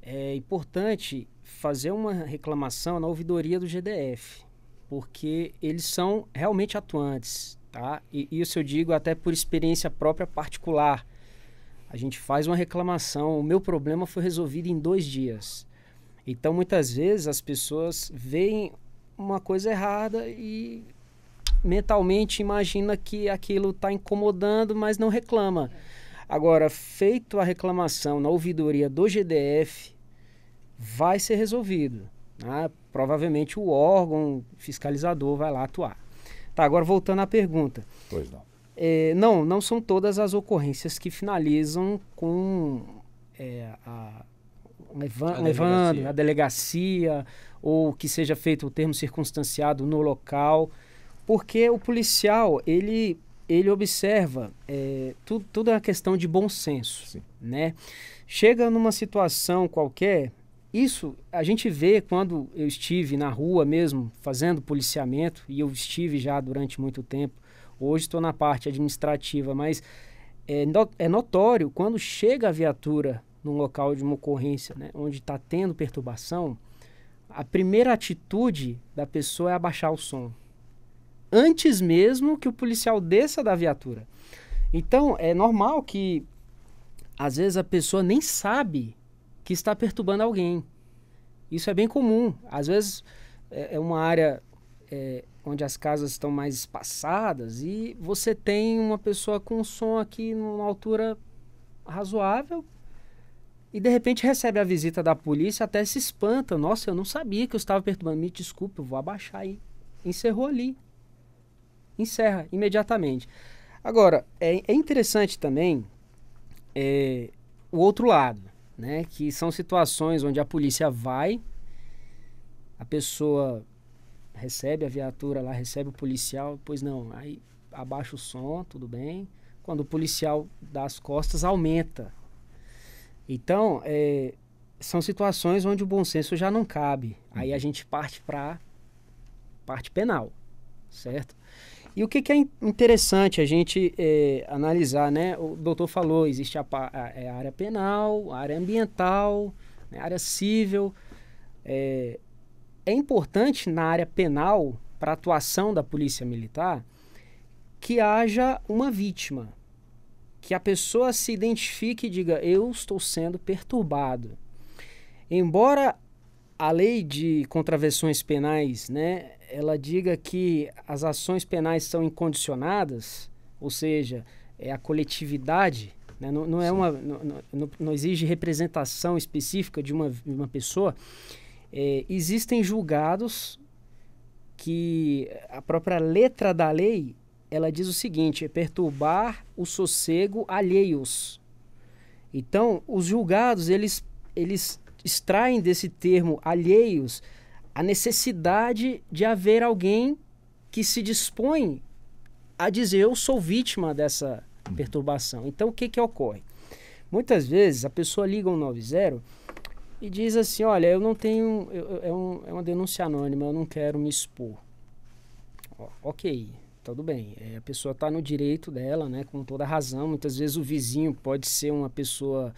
É importante fazer uma reclamação na ouvidoria do GDF, porque eles são realmente atuantes, tá? E isso eu digo até por experiência própria particular a gente faz uma reclamação, o meu problema foi resolvido em dois dias. Então, muitas vezes, as pessoas veem uma coisa errada e mentalmente imagina que aquilo está incomodando, mas não reclama. Agora, feito a reclamação na ouvidoria do GDF, vai ser resolvido. Né? Provavelmente o órgão fiscalizador vai lá atuar. Tá, agora voltando à pergunta. Pois não. É, não, não são todas as ocorrências que finalizam com é, a, levando, a, delegacia. a delegacia ou que seja feito o termo circunstanciado no local, porque o policial ele ele observa é, tudo, tudo é uma questão de bom senso, Sim. né? Chega numa situação qualquer, isso a gente vê quando eu estive na rua mesmo fazendo policiamento e eu estive já durante muito tempo Hoje estou na parte administrativa, mas é, é notório quando chega a viatura num local de uma ocorrência, né, onde está tendo perturbação, a primeira atitude da pessoa é abaixar o som. Antes mesmo que o policial desça da viatura. Então, é normal que, às vezes, a pessoa nem sabe que está perturbando alguém. Isso é bem comum. Às vezes, é, é uma área é, onde as casas estão mais espaçadas e você tem uma pessoa com som aqui numa altura razoável e de repente recebe a visita da polícia, até se espanta. Nossa, eu não sabia que eu estava perturbando. Me desculpe, eu vou abaixar aí. Encerrou ali. Encerra imediatamente. Agora, é, é interessante também é, o outro lado, né? Que são situações onde a polícia vai, a pessoa recebe a viatura lá, recebe o policial, pois não, aí abaixa o som, tudo bem. Quando o policial dá as costas, aumenta. Então, é, são situações onde o bom senso já não cabe. Aí a uhum. gente parte para parte penal, certo? E o que, que é interessante a gente é, analisar, né? O doutor falou, existe a, a, a é, área penal, a área ambiental, a né? área civil. É, é importante na área penal, para a atuação da polícia militar, que haja uma vítima. Que a pessoa se identifique e diga: Eu estou sendo perturbado. Embora a lei de contravenções penais, né, ela diga que as ações penais são incondicionadas, ou seja, é a coletividade, né, não, não é uma, não, não, não, exige representação específica de uma, uma pessoa. É, existem julgados que a própria letra da lei ela diz o seguinte: é perturbar o sossego alheios. Então, os julgados eles, eles extraem desse termo alheios a necessidade de haver alguém que se dispõe a dizer eu sou vítima dessa uhum. perturbação. Então, o que, que ocorre? Muitas vezes a pessoa liga um 90 e diz assim: Olha, eu não tenho. Eu, é, um, é, uma denúncia anônima, eu não quero me expor. Ó, ok, tudo bem. É, a pessoa está no direito dela, né, com toda razão. Muitas vezes o vizinho pode ser uma pessoa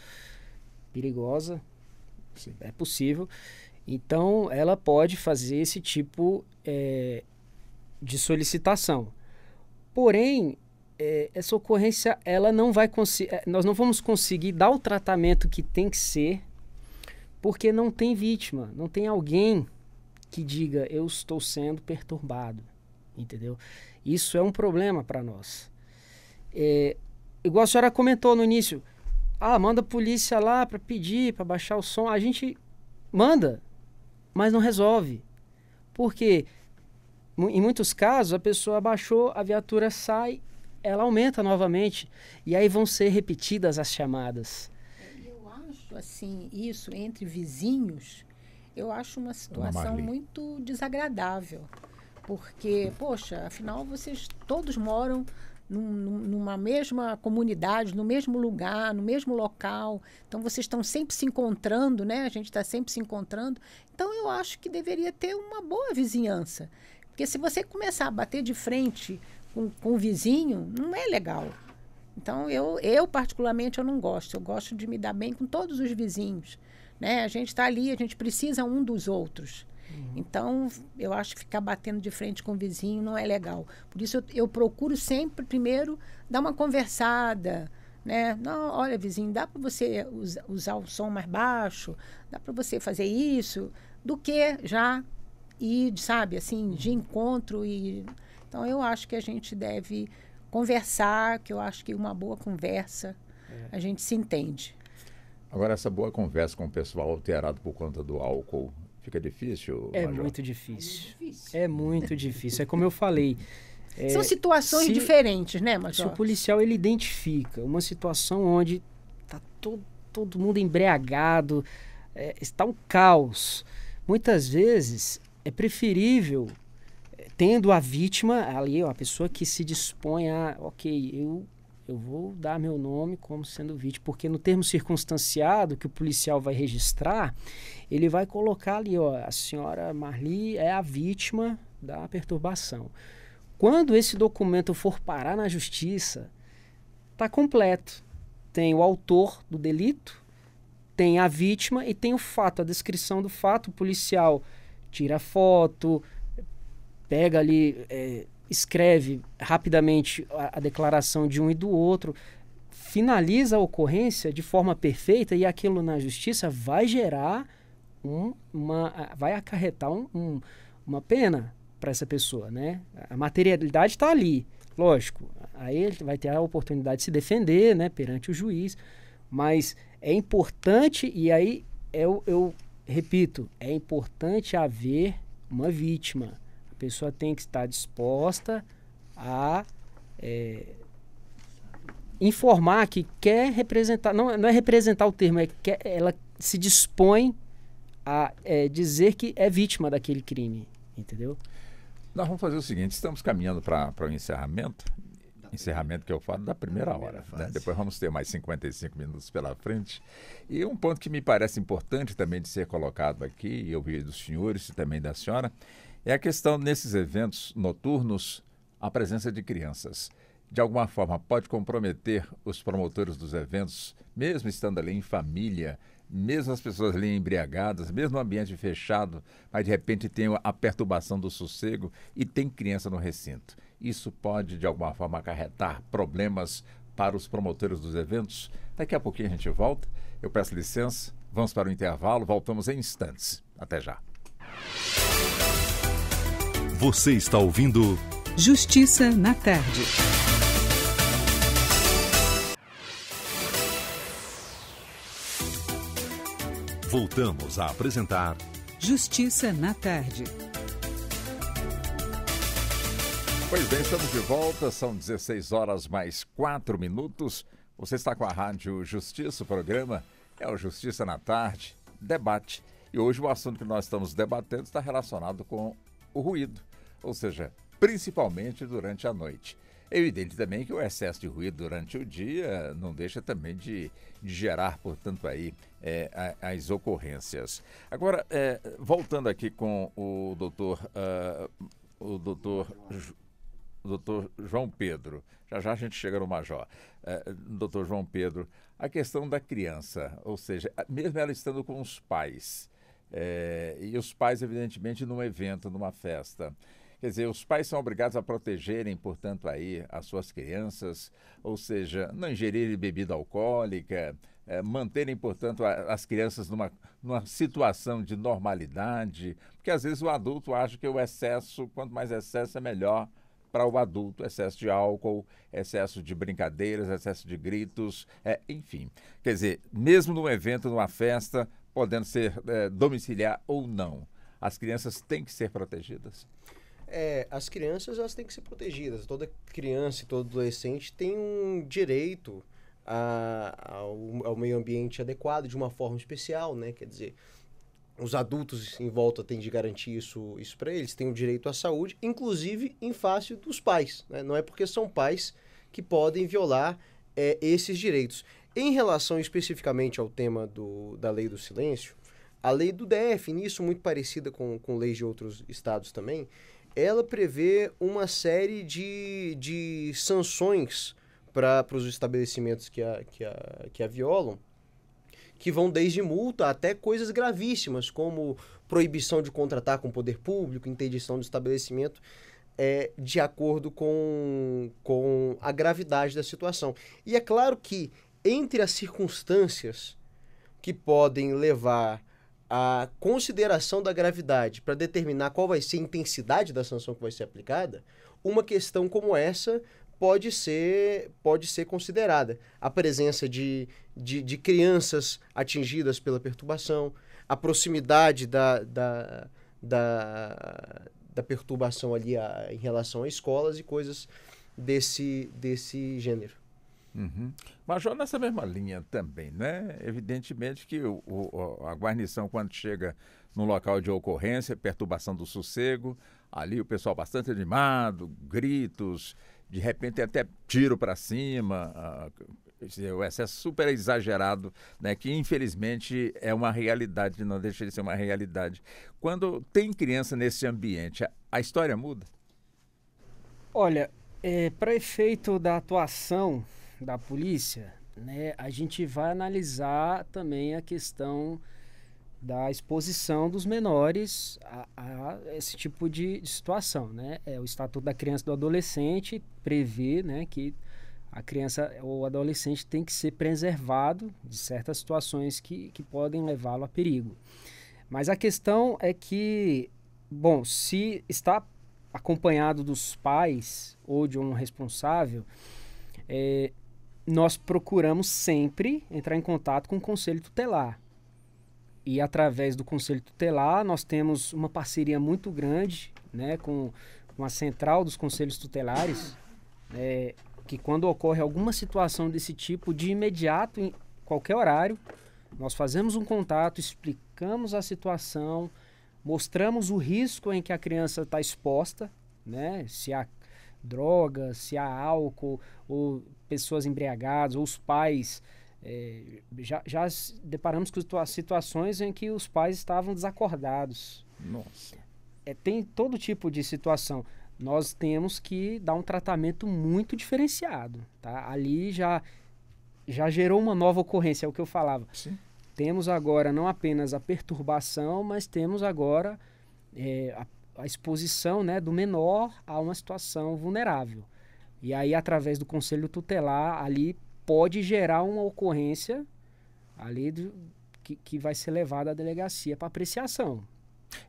perigosa. É possível. Então, ela pode fazer esse tipo é, de solicitação. Porém, é, essa ocorrência, ela não vai é, nós não vamos conseguir dar o tratamento que tem que ser porque não tem vítima, não tem alguém que diga eu estou sendo perturbado, entendeu? Isso é um problema para nós. É, igual a senhora comentou no início, ah, manda a polícia lá para pedir, para baixar o som. A gente manda, mas não resolve. Porque em muitos casos a pessoa baixou, a viatura sai, ela aumenta novamente e aí vão ser repetidas as chamadas assim isso entre vizinhos, eu acho uma situação muito desagradável. Porque, poxa, afinal vocês todos moram num, numa mesma comunidade, no mesmo lugar, no mesmo local. Então vocês estão sempre se encontrando, né? A gente está sempre se encontrando. Então eu acho que deveria ter uma boa vizinhança. Porque se você começar a bater de frente com, com o vizinho, não é legal. Então, eu, eu particularmente, eu não gosto. Eu gosto de me dar bem com todos os vizinhos. Né? A gente está ali, a gente precisa um dos outros. Uhum. Então, eu acho que ficar batendo de frente com o vizinho não é legal. Por isso, eu, eu procuro sempre, primeiro, dar uma conversada. Né? Não, olha, vizinho, dá para você us usar o som mais baixo? Dá para você fazer isso? Do que já ir, sabe, assim, de uhum. encontro. e Então, eu acho que a gente deve conversar, que eu acho que uma boa conversa é. a gente se entende. Agora, essa boa conversa com o pessoal alterado por conta do álcool, fica difícil? É Major? muito difícil. É muito difícil. É, é como eu falei. É, São situações se, diferentes, né, Major? Se o policial ele identifica uma situação onde tá todo, todo mundo embriagado, é, está um caos. Muitas vezes é preferível tendo a vítima ali, ó, a pessoa que se dispõe a, ok, eu, eu vou dar meu nome como sendo vítima, porque no termo circunstanciado que o policial vai registrar, ele vai colocar ali, ó, a senhora Marli é a vítima da perturbação. Quando esse documento for parar na justiça, está completo. Tem o autor do delito, tem a vítima e tem o fato, a descrição do fato. O policial tira foto, pega ali, é, escreve rapidamente a, a declaração de um e do outro, finaliza a ocorrência de forma perfeita e aquilo na justiça vai gerar um, uma. vai acarretar um, um, uma pena para essa pessoa, né? A materialidade está ali, lógico. Aí ele vai ter a oportunidade de se defender, né, perante o juiz. Mas é importante, e aí eu, eu repito, é importante haver uma vítima. A pessoa tem que estar disposta a é, informar que quer representar, não, não é representar o termo, é que ela se dispõe a é, dizer que é vítima daquele crime, entendeu? Nós vamos fazer o seguinte, estamos caminhando para o um encerramento, encerramento que eu falo da primeira hora. Né? Depois vamos ter mais 55 minutos pela frente. E um ponto que me parece importante também de ser colocado aqui, e eu vi dos senhores e também da senhora, é a questão nesses eventos noturnos a presença de crianças. De alguma forma pode comprometer os promotores dos eventos, mesmo estando ali em família, mesmo as pessoas ali embriagadas, mesmo o ambiente fechado, mas de repente tem a perturbação do sossego e tem criança no recinto. Isso pode de alguma forma acarretar problemas para os promotores dos eventos. Daqui a pouquinho a gente volta. Eu peço licença, vamos para o intervalo, voltamos em instantes. Até já. Você está ouvindo Justiça na Tarde. Voltamos a apresentar Justiça na Tarde. Pois bem, estamos de volta, são 16 horas mais 4 minutos. Você está com a Rádio Justiça, o programa é o Justiça na Tarde, debate. E hoje o assunto que nós estamos debatendo está relacionado com o ruído ou seja, principalmente durante a noite. É evidente também que o excesso de ruído durante o dia não deixa também de, de gerar, portanto, aí é, as ocorrências. Agora, é, voltando aqui com o doutor, uh, o doutor, doutor João Pedro, já já a gente chega no Major, uh, doutor João Pedro, a questão da criança, ou seja, mesmo ela estando com os pais, é, e os pais, evidentemente, num evento, numa festa, Quer dizer, os pais são obrigados a protegerem, portanto, aí as suas crianças, ou seja, não ingerirem bebida alcoólica, é, manterem, portanto, a, as crianças numa, numa situação de normalidade, porque às vezes o adulto acha que o excesso, quanto mais excesso, é melhor para o adulto, excesso de álcool, excesso de brincadeiras, excesso de gritos, é, enfim. Quer dizer, mesmo num evento, numa festa, podendo ser é, domiciliar ou não, as crianças têm que ser protegidas. É, as crianças elas têm que ser protegidas. Toda criança e todo adolescente tem um direito a, ao, ao meio ambiente adequado de uma forma especial, né? Quer dizer, os adultos em volta têm de garantir isso, isso para eles, têm o direito à saúde, inclusive em face dos pais. Né? Não é porque são pais que podem violar é, esses direitos. Em relação especificamente ao tema do, da lei do silêncio, a lei do DF, nisso muito parecida com, com leis de outros estados também, ela prevê uma série de, de sanções para os estabelecimentos que a, que, a, que a violam, que vão desde multa até coisas gravíssimas, como proibição de contratar com o poder público, interdição do estabelecimento, é, de acordo com, com a gravidade da situação. E é claro que, entre as circunstâncias que podem levar a consideração da gravidade para determinar qual vai ser a intensidade da sanção que vai ser aplicada, uma questão como essa pode ser, pode ser considerada. A presença de, de, de crianças atingidas pela perturbação, a proximidade da, da, da, da perturbação ali a, em relação a escolas e coisas desse, desse gênero. Uhum. Major, nessa mesma linha também, né? Evidentemente que o, o, a guarnição, quando chega no local de ocorrência, perturbação do sossego, ali o pessoal bastante animado, gritos, de repente até tiro para cima, uh, o excesso super exagerado, né, que infelizmente é uma realidade, não deixa de ser uma realidade. Quando tem criança nesse ambiente, a, a história muda? Olha, é, para efeito da atuação da polícia, né, a gente vai analisar também a questão da exposição dos menores a, a esse tipo de, de, situação, né? É, o Estatuto da Criança e do Adolescente prevê, né, que a criança ou adolescente tem que ser preservado de certas situações que, que podem levá-lo a perigo. Mas a questão é que, bom, se está acompanhado dos pais ou de um responsável, é, nós procuramos sempre entrar em contato com o Conselho Tutelar. E através do Conselho Tutelar, nós temos uma parceria muito grande né, com, com a central dos conselhos tutelares, é, que quando ocorre alguma situação desse tipo, de imediato, em qualquer horário, nós fazemos um contato, explicamos a situação, mostramos o risco em que a criança está exposta, né? se há drogas, se há álcool, ou pessoas embriagadas ou os pais. É, já, já deparamos com situações em que os pais estavam desacordados. Nossa. É, tem todo tipo de situação. Nós temos que dar um tratamento muito diferenciado. Tá? Ali já, já gerou uma nova ocorrência, é o que eu falava. Sim. Temos agora não apenas a perturbação, mas temos agora é, a, a exposição né, do menor a uma situação vulnerável. E aí, através do conselho tutelar, ali pode gerar uma ocorrência ali do, que, que vai ser levada à delegacia para apreciação.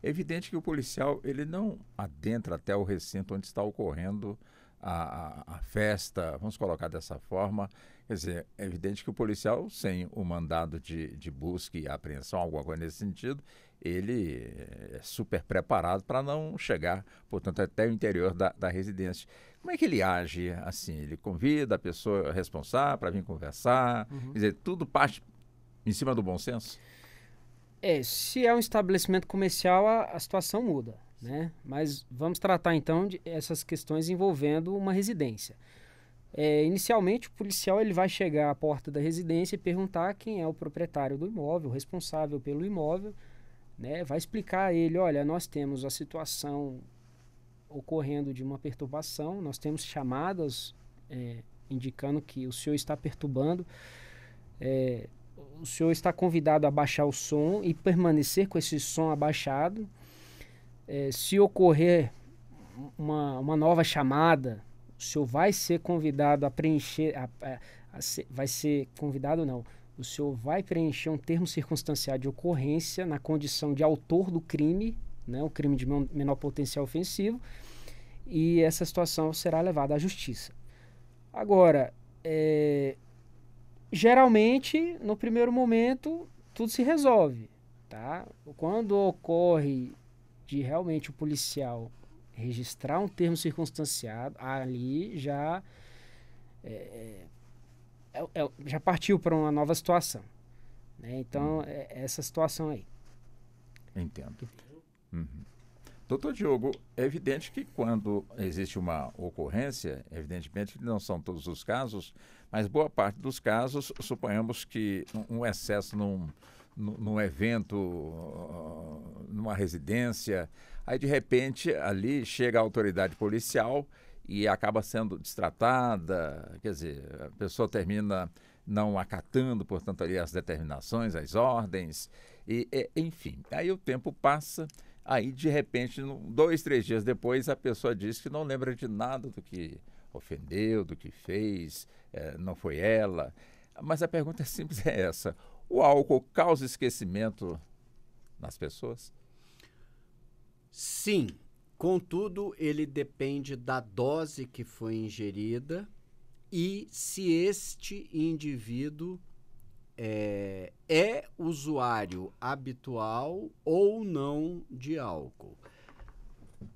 É evidente que o policial ele não adentra até o recinto onde está ocorrendo a, a, a, festa, vamos colocar dessa forma. Quer dizer, é evidente que o policial, sem o mandado de, de busca e apreensão, alguma coisa nesse sentido, ele é super preparado para não chegar, portanto, até o interior da, da residência. Como é que ele age assim? Ele convida a pessoa responsável para vir conversar? Uhum. Quer dizer, tudo parte em cima do bom senso? É, se é um estabelecimento comercial, a, a situação muda, né? Mas vamos tratar então de essas questões envolvendo uma residência. É, inicialmente, o policial ele vai chegar à porta da residência e perguntar quem é o proprietário do imóvel, o responsável pelo imóvel, né? Vai explicar a ele, olha, nós temos a situação ocorrendo de uma perturbação, nós temos chamadas é, indicando que o senhor está perturbando. É, o senhor está convidado a baixar o som e permanecer com esse som abaixado. É, se ocorrer uma, uma nova chamada, o senhor vai ser convidado a preencher, a, a, a ser, vai ser convidado não, o senhor vai preencher um termo circunstanciado de ocorrência na condição de autor do crime, né, o crime de menor potencial ofensivo, e essa situação será levada à justiça. Agora, é, geralmente, no primeiro momento, tudo se resolve. Tá? Quando ocorre de realmente o policial registrar um termo circunstanciado, ali já, é, é, é já partiu para uma nova situação. Né? Então, hum. é essa situação aí. Entendo. Uhum. Doutor Diogo, é evidente que quando existe uma ocorrência, evidentemente não são todos os casos, mas boa parte dos casos, suponhamos que um excesso num, num evento, ah, numa residência, aí de repente ali chega a autoridade policial e acaba sendo destratada, quer dizer, a pessoa termina não acatando, portanto, ali as determinações, as ordens, e, enfim. Aí o tempo passa Aí, de repente, dois, três dias depois, a pessoa diz que não lembra de nada do que ofendeu, do que fez, é, não foi ela. Mas a pergunta simples é essa: o álcool causa esquecimento nas pessoas? Sim. Contudo, ele depende da dose que foi ingerida e se este indivíduo é, é usuário habitual ou não de álcool.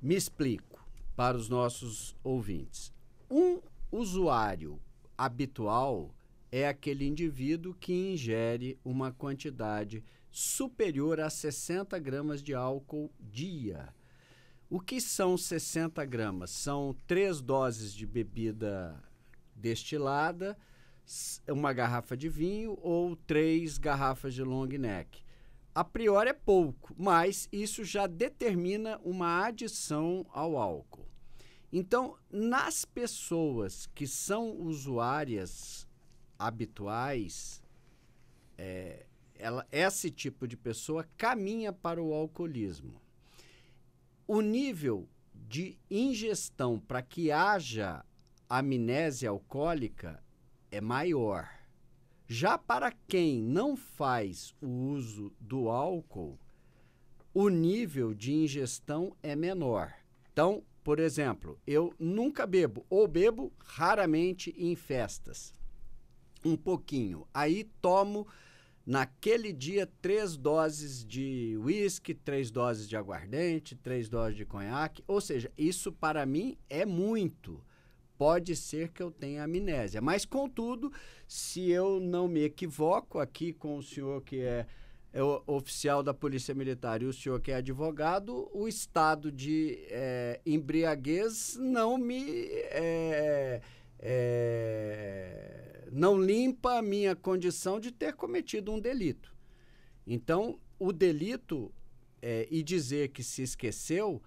Me explico para os nossos ouvintes. Um usuário habitual é aquele indivíduo que ingere uma quantidade superior a 60 gramas de álcool dia. O que são 60 gramas? São três doses de bebida destilada uma garrafa de vinho ou três garrafas de long neck. A priori é pouco, mas isso já determina uma adição ao álcool. Então, nas pessoas que são usuárias habituais, é, ela, esse tipo de pessoa caminha para o alcoolismo. O nível de ingestão para que haja amnésia alcoólica é maior. Já para quem não faz o uso do álcool, o nível de ingestão é menor. Então, por exemplo, eu nunca bebo ou bebo raramente em festas. Um pouquinho. Aí tomo naquele dia três doses de uísque, três doses de aguardente, três doses de conhaque. Ou seja, isso para mim é muito. Pode ser que eu tenha amnésia. Mas, contudo, se eu não me equivoco aqui com o senhor que é, é oficial da Polícia Militar e o senhor que é advogado, o estado de é, embriaguez não me. É, é não limpa a minha condição de ter cometido um delito. Então, o delito é, e dizer que se esqueceu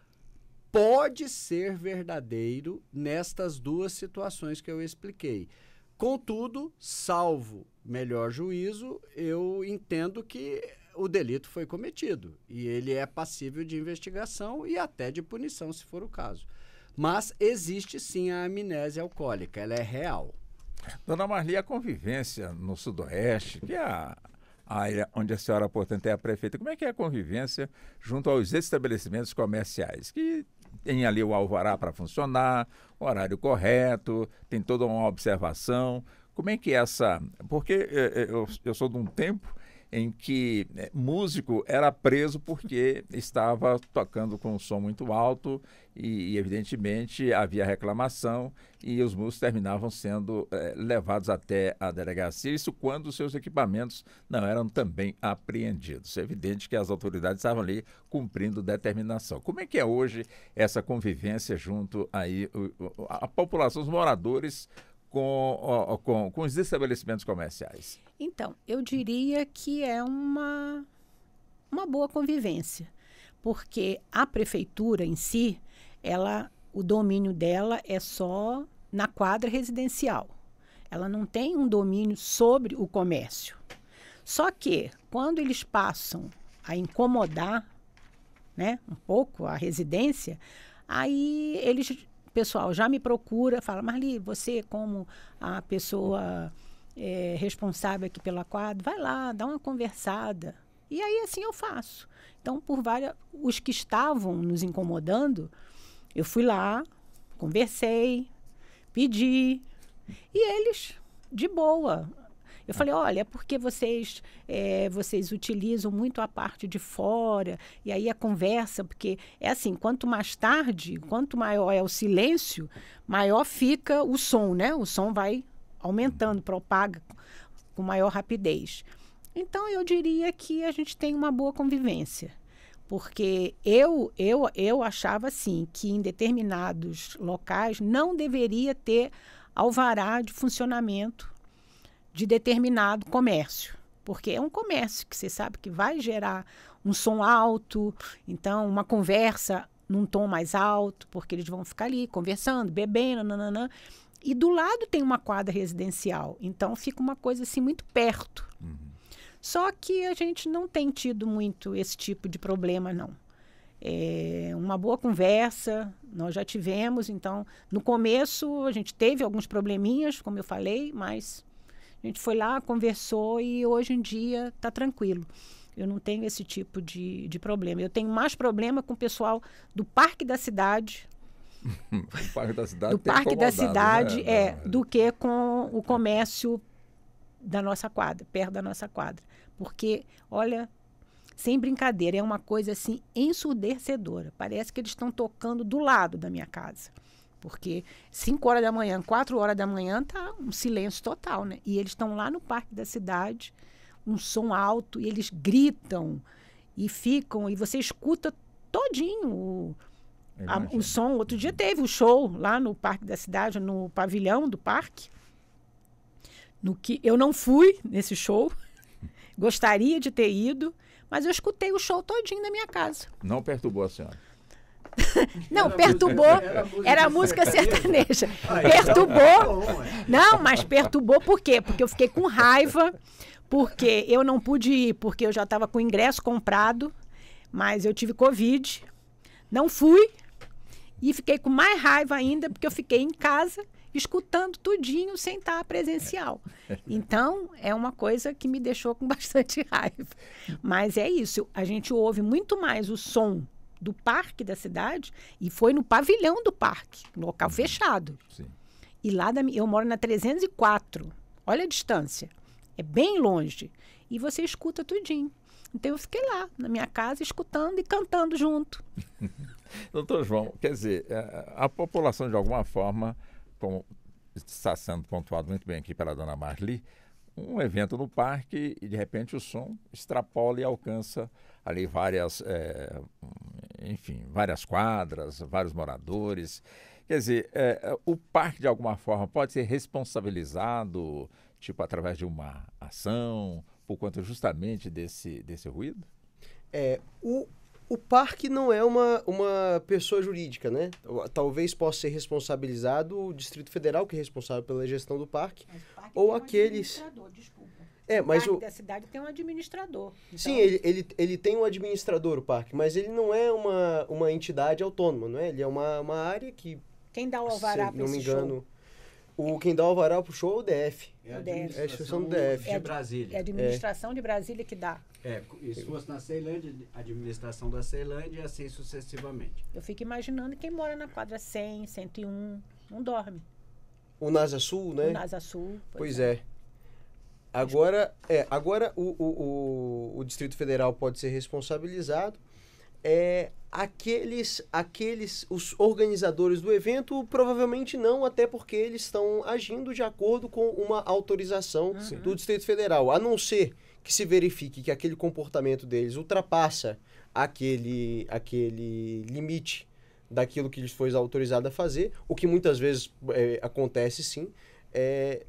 pode ser verdadeiro nestas duas situações que eu expliquei. Contudo, salvo melhor juízo, eu entendo que o delito foi cometido e ele é passível de investigação e até de punição, se for o caso. Mas existe sim a amnésia alcoólica, ela é real. Dona Marli, a convivência no Sudoeste, que é a, área onde a senhora, portanto, é a prefeita, como é que é a convivência junto aos estabelecimentos comerciais, que tem ali o alvará para funcionar, o horário correto, tem toda uma observação. Como é que é essa. Porque eh, eh, eu, eu sou de um tempo em que né, músico era preso porque estava tocando com um som muito alto e, e evidentemente, havia reclamação e os músicos terminavam sendo é, levados até a delegacia, isso quando seus equipamentos não eram também apreendidos. É evidente que as autoridades estavam ali cumprindo determinação. Como é que é hoje essa convivência junto aí a, a população, os moradores com, com, com os estabelecimentos comerciais? Então, eu diria que é uma, uma boa convivência, porque a prefeitura em si, ela, o domínio dela é só na quadra residencial. Ela não tem um domínio sobre o comércio. Só que quando eles passam a incomodar, né, um pouco a residência, aí eles pessoal já me procura, fala, Marli, você como a pessoa é, responsável aqui pela quadra, vai lá, dá uma conversada. E aí assim eu faço. Então, por várias. Os que estavam nos incomodando, eu fui lá, conversei, pedi. E eles, de boa, eu falei, olha, é porque vocês, é, vocês utilizam muito a parte de fora, e aí a conversa, porque é assim, quanto mais tarde, quanto maior é o silêncio, maior fica o som, né? O som vai aumentando, propaga com maior rapidez. Então eu diria que a gente tem uma boa convivência, porque eu eu eu achava assim que em determinados locais não deveria ter alvará de funcionamento de determinado comércio. Porque é um comércio que você sabe que vai gerar um som alto, então uma conversa num tom mais alto, porque eles vão ficar ali conversando, bebendo, nananã. E do lado tem uma quadra residencial, então fica uma coisa assim muito perto. Uhum. Só que a gente não tem tido muito esse tipo de problema, não. É uma boa conversa, nós já tivemos, então no começo a gente teve alguns probleminhas, como eu falei, mas a gente foi lá, conversou e hoje em dia está tranquilo. Eu não tenho esse tipo de, de problema. Eu tenho mais problema com o pessoal do Parque da Cidade. o Parque da Cidade, do parque da né? cidade né? é, não. É, do é. que com o comércio da nossa quadra, perto da nossa quadra. Porque, olha, sem brincadeira, é uma coisa assim ensurdecedora. Parece que eles estão tocando do lado da minha casa. Porque 5 horas da manhã, 4 horas da manhã, tá um silêncio total, né? E eles estão lá no parque da cidade, um som alto, e eles gritam e ficam, e você escuta todinho o, a, o som. Outro dia uhum. teve o um show lá no parque da cidade, no pavilhão do parque. No que eu não fui nesse show, gostaria de ter ido, mas eu escutei o show todinho na minha casa. Não perturbou a senhora? Não, era perturbou. Música, era música sertaneja. perturbou. Tá não, mas perturbou por quê? Porque eu fiquei com raiva, porque eu não pude ir, porque eu já estava com o ingresso comprado, mas eu tive Covid, não fui. E fiquei com mais raiva ainda, porque eu fiquei em casa escutando tudinho sem estar presencial. Então, é uma coisa que me deixou com bastante raiva. Mas é isso, a gente ouve muito mais o som do parque da cidade e foi no pavilhão do parque, local uhum. fechado. Sim. E lá da, eu moro na 304. Olha a distância. É bem longe. E você escuta tudinho. Então eu fiquei lá, na minha casa, escutando e cantando junto. Doutor João, quer dizer, a, é, a população, de alguma forma, como está sendo pontuado muito bem aqui pela dona Marli, um evento no parque e de repente o som extrapola e alcança ali várias, é, enfim, várias quadras, vários moradores. Quer dizer, é, o parque de alguma forma pode ser responsabilizado, tipo através de uma ação, por conta justamente desse, desse ruído? É, o, o parque não é uma, uma pessoa jurídica, né? Talvez possa ser responsabilizado o Distrito Federal, que é responsável pela gestão do parque, parque ou aqueles. Um é, mas o parque o... da cidade tem um administrador. Então... Sim, ele, ele, ele tem um administrador, o parque, mas ele não é uma, uma entidade autônoma, não é? Ele é uma, uma área que... Quem dá o alvará para não me engano, show? O, quem dá o alvará o show é o DF. É a DF. É a administração do DF. De Brasília. É a administração é. de Brasília que dá. É, e se fosse na Ceilândia, a administração da Ceilândia e é assim sucessivamente. Eu fico imaginando quem mora na quadra 100, 101, não dorme. O NASA Sul, né? O NASA Sul. Pois, pois é. é. Agora, é, agora o, o, o, o Distrito Federal pode ser responsabilizado é, aqueles, aqueles, os organizadores do evento provavelmente não, até porque eles estão agindo de acordo com uma autorização uhum. do Distrito Federal, a não ser que se verifique que aquele comportamento deles ultrapassa aquele, aquele limite daquilo que lhes foi autorizado a fazer, o que muitas vezes é, acontece sim. É,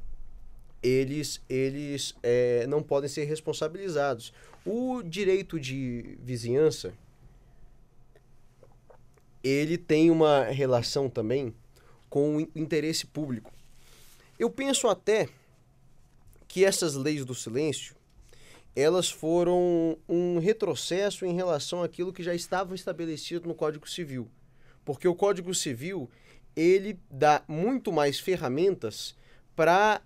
eles, eles é, não podem ser responsabilizados. O direito de vizinhança, ele tem uma relação também com o interesse público. Eu penso até que essas leis do silêncio, elas foram um retrocesso em relação àquilo que já estava estabelecido no Código Civil. Porque o Código Civil, ele dá muito mais ferramentas para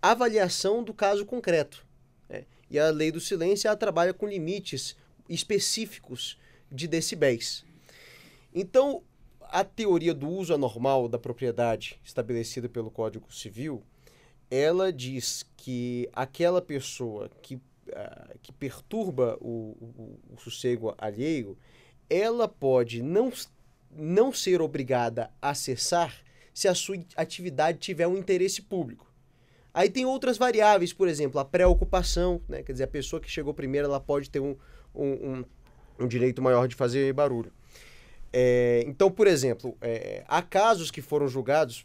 avaliação do caso concreto. Né? E a lei do silêncio ela trabalha com limites específicos de decibéis. Então, a teoria do uso anormal da propriedade estabelecida pelo Código Civil, ela diz que aquela pessoa que, uh, que perturba o, o, o sossego alheio, ela pode não, não ser obrigada a cessar se a sua atividade tiver um interesse público. Aí tem outras variáveis, por exemplo, a preocupação, né? Quer dizer, a pessoa que chegou primeiro, ela pode ter um, um, um, um direito maior de fazer barulho. É, então, por exemplo, é, há casos que foram julgados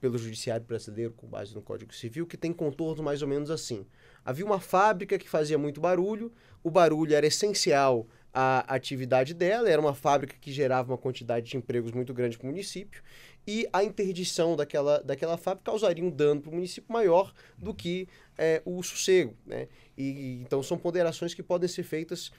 pelo judiciário brasileiro com base no Código Civil que tem contorno mais ou menos assim. Havia uma fábrica que fazia muito barulho, o barulho era essencial à atividade dela, era uma fábrica que gerava uma quantidade de empregos muito grande para o município, e a interdição daquela, daquela fábrica causaria um dano para o município maior do que é, o sossego. Né? E, então são ponderações que podem ser feitas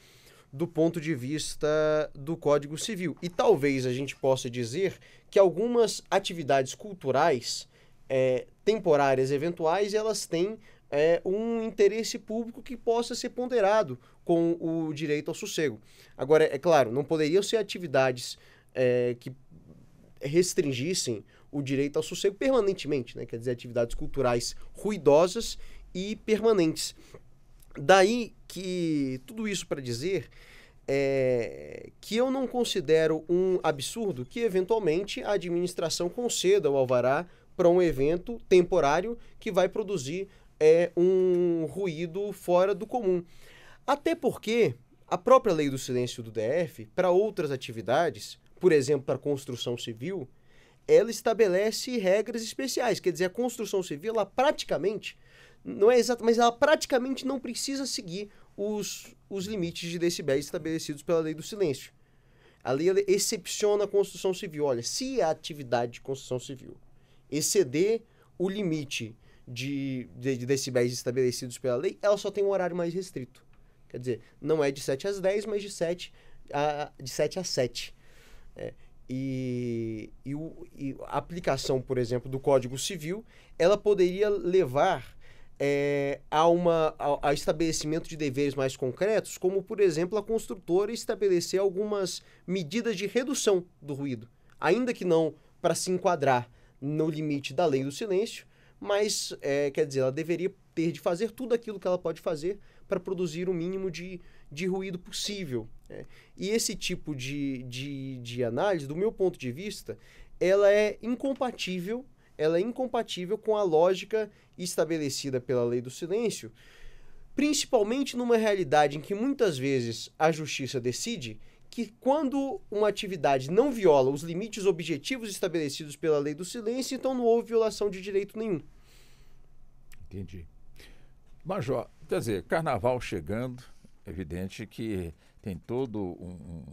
do ponto de vista do Código Civil. E talvez a gente possa dizer que algumas atividades culturais é, temporárias, eventuais, elas têm é, um interesse público que possa ser ponderado com o direito ao sossego. Agora, é claro, não poderiam ser atividades é, que restringissem o direito ao sossego permanentemente, né? quer dizer, atividades culturais ruidosas e permanentes. Daí que tudo isso para dizer é, que eu não considero um absurdo que, eventualmente, a administração conceda o alvará para um evento temporário que vai produzir é, um ruído fora do comum. Até porque a própria lei do silêncio do DF, para outras atividades, por exemplo, para a construção civil, ela estabelece regras especiais. Quer dizer, a construção civil, ela praticamente, não é exato, mas ela praticamente não precisa seguir os, os limites de decibéis estabelecidos pela lei do silêncio. A lei excepciona a construção civil. Olha, se a atividade de construção civil exceder o limite de, de, de, decibéis estabelecidos pela lei, ela só tem um horário mais restrito. Quer dizer, não é de 7 às 10, mas de 7 a, de 7 a 7. É, e, e, o, e, a aplicação, por exemplo, do Código Civil, ela poderia levar é, a, uma, a, a, estabelecimento de deveres mais concretos, como, por exemplo, a construtora estabelecer algumas medidas de redução do ruído, ainda que não para se enquadrar no limite da lei do silêncio, mas, é, quer dizer, ela deveria ter de fazer tudo aquilo que ela pode fazer para produzir o mínimo de, de ruído possível é. E esse tipo de, de, de análise, do meu ponto de vista, ela é incompatível, ela é incompatível com a lógica estabelecida pela lei do silêncio, principalmente numa realidade em que muitas vezes a justiça decide que quando uma atividade não viola os limites objetivos estabelecidos pela lei do silêncio, então não houve violação de direito nenhum. Entendi. Major, quer dizer, carnaval chegando, é evidente que tem todo um, um,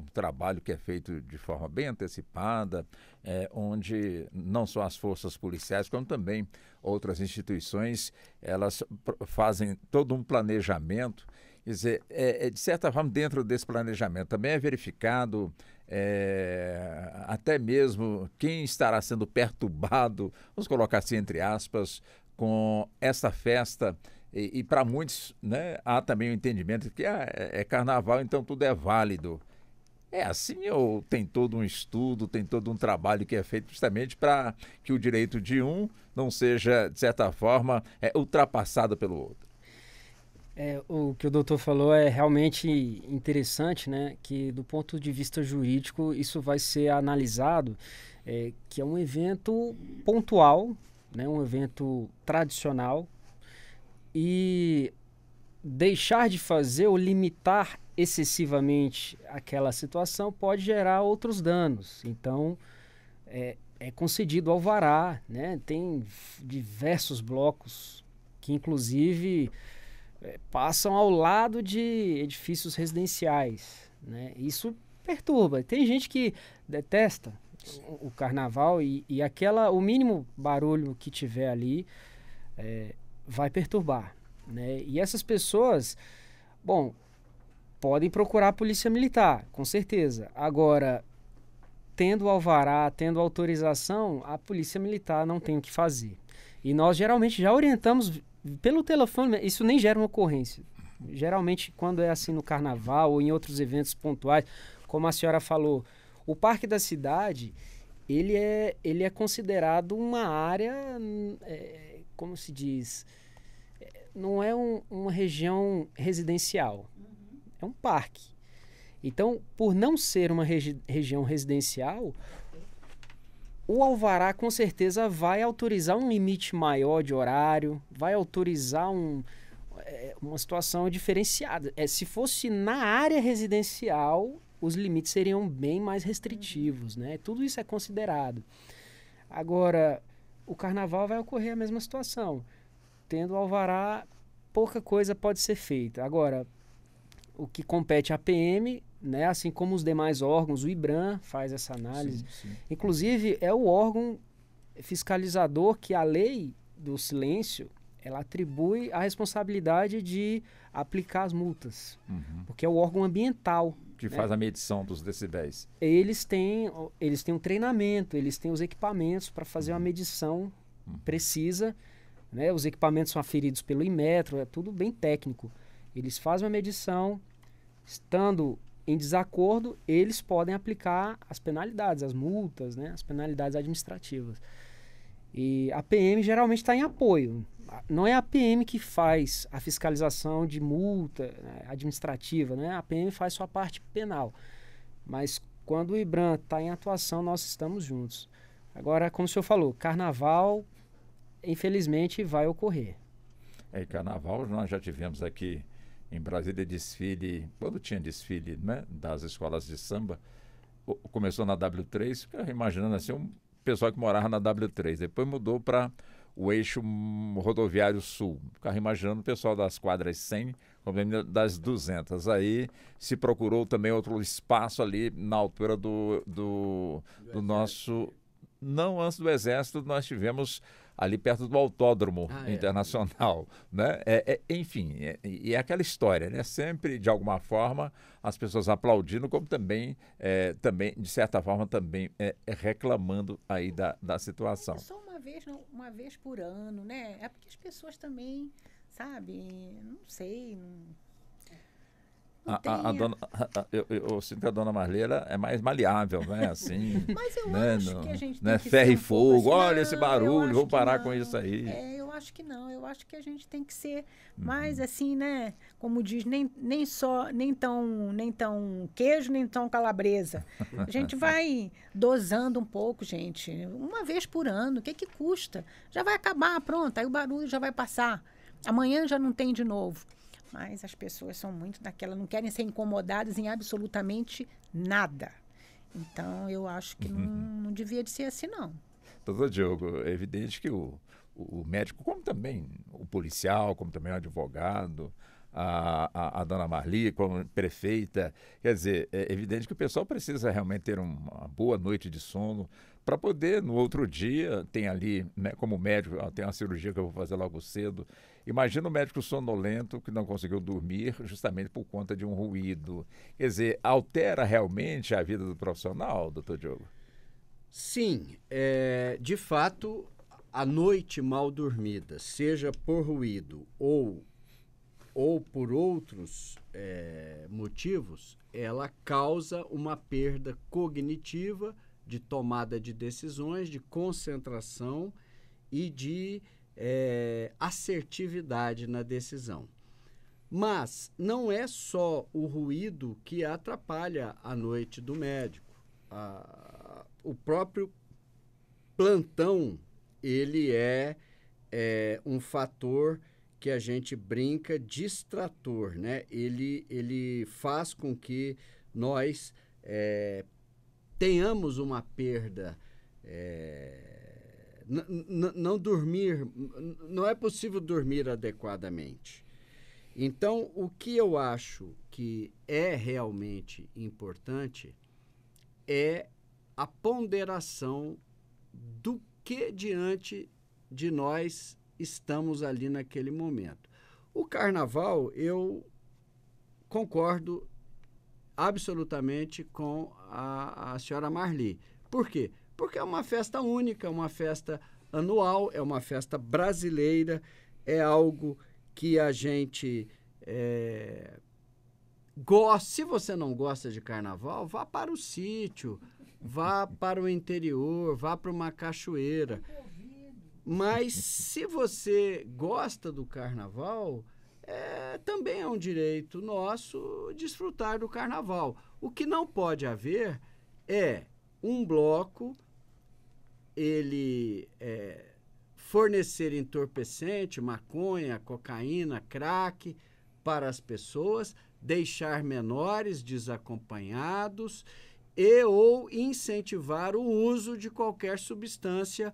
um, trabalho que é feito de forma bem antecipada, é, onde não só as forças policiais, como também outras instituições, elas fazem todo um planejamento. Quer dizer, é, é, de certa forma, dentro desse planejamento também é verificado é, até mesmo quem estará sendo perturbado, vamos colocar assim entre aspas, com essa festa e, e para muitos, né, há também o entendimento que ah, é, é carnaval, então tudo é válido. É assim ou tem todo um estudo, tem todo um trabalho que é feito justamente para que o direito de um não seja, de certa forma, é, ultrapassado pelo outro? É, o que o doutor falou é realmente interessante, né? Que do ponto de vista jurídico isso vai ser analisado, é, que é um evento pontual, né? um evento tradicional e deixar de fazer ou limitar excessivamente aquela situação pode gerar outros danos. Então, é, é concedido alvará, né? Tem diversos blocos que, inclusive, é, passam ao lado de edifícios residenciais, né? Isso perturba. Tem gente que detesta o, o carnaval e, e aquela o mínimo barulho que tiver ali é, vai perturbar. Né? E essas pessoas, bom, podem procurar a polícia militar, com certeza. Agora, tendo alvará, tendo autorização, a polícia militar não tem o que fazer. E nós geralmente já orientamos pelo telefone, isso nem gera uma ocorrência. Geralmente, quando é assim no carnaval ou em outros eventos pontuais, como a senhora falou, o Parque da Cidade, ele é, ele é considerado uma área hum, é, como se diz, eh, não é um, uma região residencial, uhum. é um parque. Então, por não ser uma regi região residencial, o alvará com certeza vai autorizar um limite maior de horário, vai autorizar um, eh, uma situação diferenciada. É, se fosse na área residencial, os limites seriam bem mais restritivos, né? Tudo isso é considerado. Agora, o carnaval vai ocorrer a mesma situação. Tendo alvará, pouca coisa pode ser feita. Agora, o que compete à PM, né, assim como os demais órgãos, o IBRAM faz essa análise. Sim, sim. Inclusive, é o órgão fiscalizador que a lei do silêncio ela atribui a responsabilidade de aplicar as multas, uhum. porque é o órgão ambiental que né? faz a medição dos decibéis? Eles têm, eles têm um treinamento, eles têm os equipamentos para fazer uhum. uma medição uhum. precisa. Né? Os equipamentos são aferidos pelo Inmetro, é tudo bem técnico. Eles fazem uma medição, estando em desacordo, eles podem aplicar as penalidades, as multas, né? as penalidades administrativas. E a PM geralmente está em apoio não é a PM que faz a fiscalização de multa né, administrativa, né? A PM faz sua parte penal. Mas quando o IBRAM está em atuação, nós estamos juntos. Agora, como o senhor falou, carnaval, infelizmente, vai ocorrer. É, carnaval nós já tivemos aqui em Brasília desfile, quando tinha desfile né, das escolas de samba, começou na W3, imaginando assim, um pessoal que morava na W3, depois mudou para o eixo rodoviário sul. Ficava imaginando o pessoal das quadras 100, das 200. Aí se procurou também outro espaço ali na altura do, do, do nosso... Não, antes do Exército, nós tivemos ali perto do Autódromo ah, é. Internacional. É. Né? É, é, enfim, é, e é, aquela história, né? Sempre, de alguma forma, as pessoas aplaudindo, como também, é, também de certa forma, também reclamando aí da, da situação. É só uma vez, não, uma vez por ano, né? É porque as pessoas também, sabe, não sei, não a, a, a, dona, a, eu, eu sinto que a dona Marleira é mais maleável, né? Assim, Mas eu né? acho que a gente né? tem Ferro e fogo, assim, olha esse barulho, vou parar com isso aí. É, eu acho que não, eu acho que a gente tem que ser mais uhum. assim, né? Como diz, nem, nem só, nem tão, nem tão queijo, nem tão calabresa. A gente vai dosando um pouco, gente. Uma vez por ano, o que que custa? Já vai acabar, pronto, aí o barulho já vai passar. Amanhã já não tem de novo. Mas as pessoas são muito daquela, não querem ser incomodadas em absolutamente nada. Então, eu acho que uhum. não, não devia de ser assim, não. Doutor Diogo, é evidente que o, o médico, como também o policial, como também o advogado, a, a, a dona Marli como prefeita. Quer dizer, é evidente que o pessoal precisa realmente ter uma boa noite de sono para poder, no outro dia, tem ali, né, como médico, tem uma cirurgia que eu vou fazer logo cedo. Imagina o médico sonolento que não conseguiu dormir justamente por conta de um ruído. Quer dizer, altera realmente a vida do profissional, doutor Diogo? Sim, é, de fato, a noite mal dormida, seja por ruído ou ou por outros é, motivos, ela causa uma perda cognitiva de tomada de decisões, de concentração e de é, assertividade na decisão. Mas não é só o ruído que atrapalha a noite do médico. A, o próprio plantão ele é, é um fator que a gente brinca distrator, né? Ele, ele faz com que nós é, tenhamos uma perda. É, não dormir, não é possível dormir adequadamente. Então, o que eu acho que é realmente importante é a ponderação do que diante de nós estamos ali naquele momento. O carnaval, eu concordo absolutamente com a, a senhora Marli. Por quê? Porque é uma festa única, é uma festa anual, é uma festa brasileira, é algo que a gente é, gosta. Se você não gosta de carnaval, vá para o sítio, vá para o interior, vá para uma cachoeira. Mas se você gosta do carnaval, é, também é um direito nosso desfrutar do carnaval. O que não pode haver é um bloco ele é, fornecer entorpecente, maconha, cocaína, crack para as pessoas, deixar menores desacompanhados e ou incentivar o uso de qualquer substância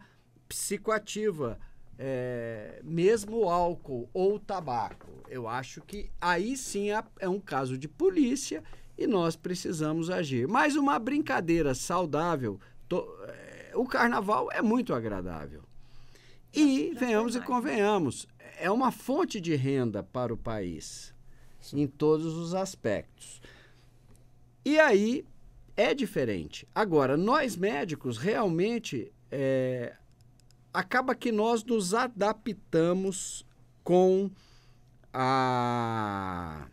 psicoativa, é, mesmo álcool ou tabaco. Eu acho que aí sim é um caso de polícia e nós precisamos agir. Mas uma brincadeira saudável, to, é, o carnaval é muito agradável. E Não venhamos e convenhamos, é uma fonte de renda para o país sim. em todos os aspectos. E aí é diferente. Agora, nós médicos realmente é, acaba que nós nos adaptamos com a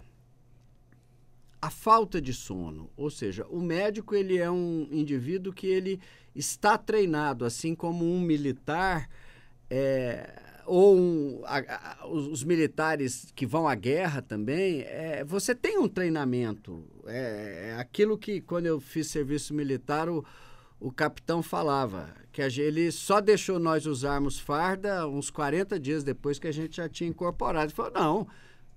a falta de sono, ou seja, o médico ele é um indivíduo que ele está treinado, assim como um militar é, ou um, a, a, os, os, militares que vão à guerra também. É, você tem um treinamento, é, é aquilo que quando eu fiz serviço militar o, o capitão falava que ele só deixou nós usarmos farda uns 40 dias depois que a gente já tinha incorporado. Ele falou: não,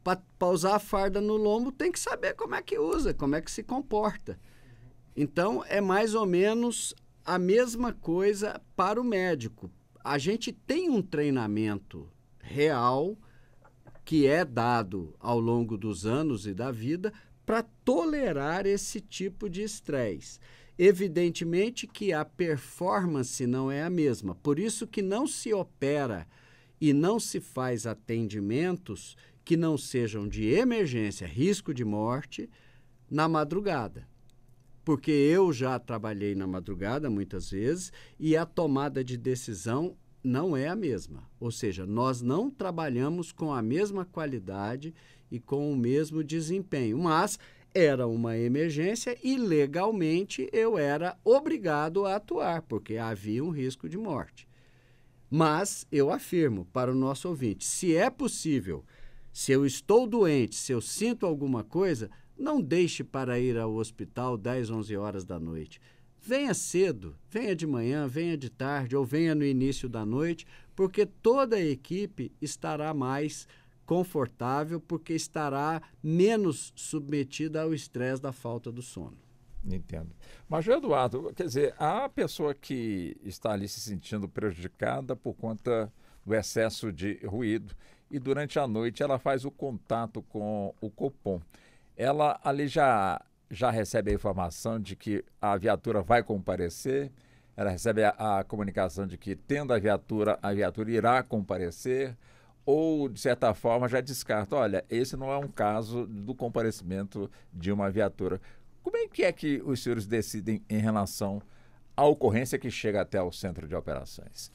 para usar a farda no lombo tem que saber como é que usa, como é que se comporta. Então, é mais ou menos a mesma coisa para o médico. A gente tem um treinamento real que é dado ao longo dos anos e da vida para tolerar esse tipo de estresse. Evidentemente que a performance não é a mesma, por isso que não se opera e não se faz atendimentos que não sejam de emergência, risco de morte, na madrugada. Porque eu já trabalhei na madrugada muitas vezes e a tomada de decisão não é a mesma. Ou seja, nós não trabalhamos com a mesma qualidade e com o mesmo desempenho, mas era uma emergência e legalmente eu era obrigado a atuar, porque havia um risco de morte. Mas eu afirmo para o nosso ouvinte: se é possível, se eu estou doente, se eu sinto alguma coisa, não deixe para ir ao hospital 10, 11 horas da noite. Venha cedo, venha de manhã, venha de tarde ou venha no início da noite, porque toda a equipe estará mais confortável porque estará menos submetida ao estresse da falta do sono. Entendo. Mas, Eduardo, quer dizer, a pessoa que está ali se sentindo prejudicada por conta do excesso de ruído e durante a noite ela faz o contato com o Copom. Ela ali já, já recebe a informação de que a viatura vai comparecer, ela recebe a, a comunicação de que, tendo a viatura, a viatura irá comparecer ou, de certa forma, já descarta: olha, esse não é um caso do comparecimento de uma viatura. Como é que é que os senhores decidem em relação à ocorrência que chega até o centro de operações?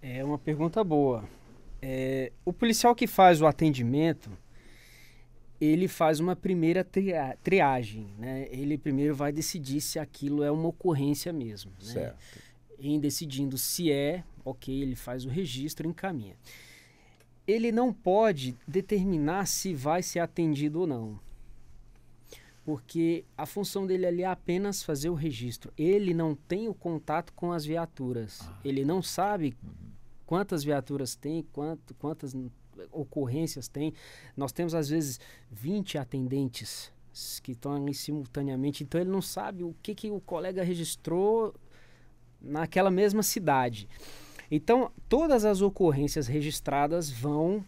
É uma pergunta boa. É, o policial que faz o atendimento, ele faz uma primeira tria, triagem, né? Ele primeiro vai decidir se aquilo é uma ocorrência mesmo. Né? Certo. Em decidindo se é, ok, ele faz o registro e encaminha ele não pode determinar se vai ser atendido ou não. Porque a função dele ali é apenas fazer o registro. Ele não tem o contato com as viaturas. Ah. Ele não sabe quantas viaturas tem, quanto, quantas ocorrências tem. Nós temos, às vezes, 20 atendentes que estão ali simultaneamente. Então, ele não sabe o que, que o colega registrou naquela mesma cidade. Então, todas as ocorrências registradas vão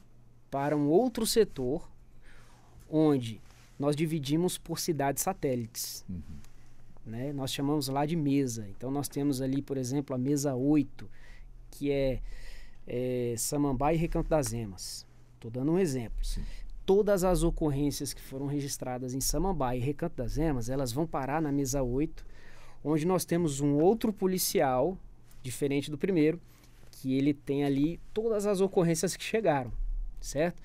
para um outro setor, onde nós dividimos por cidades satélites. Uhum. Né? Nós chamamos lá de mesa. Então, nós temos ali, por exemplo, a mesa 8, que é, é Samambaia e Recanto das Emas. Estou dando um exemplo. Sim. Todas as ocorrências que foram registradas em Samambaia e Recanto das Emas, elas vão parar na mesa 8, onde nós temos um outro policial, diferente do primeiro, que ele tem ali todas as ocorrências que chegaram, certo?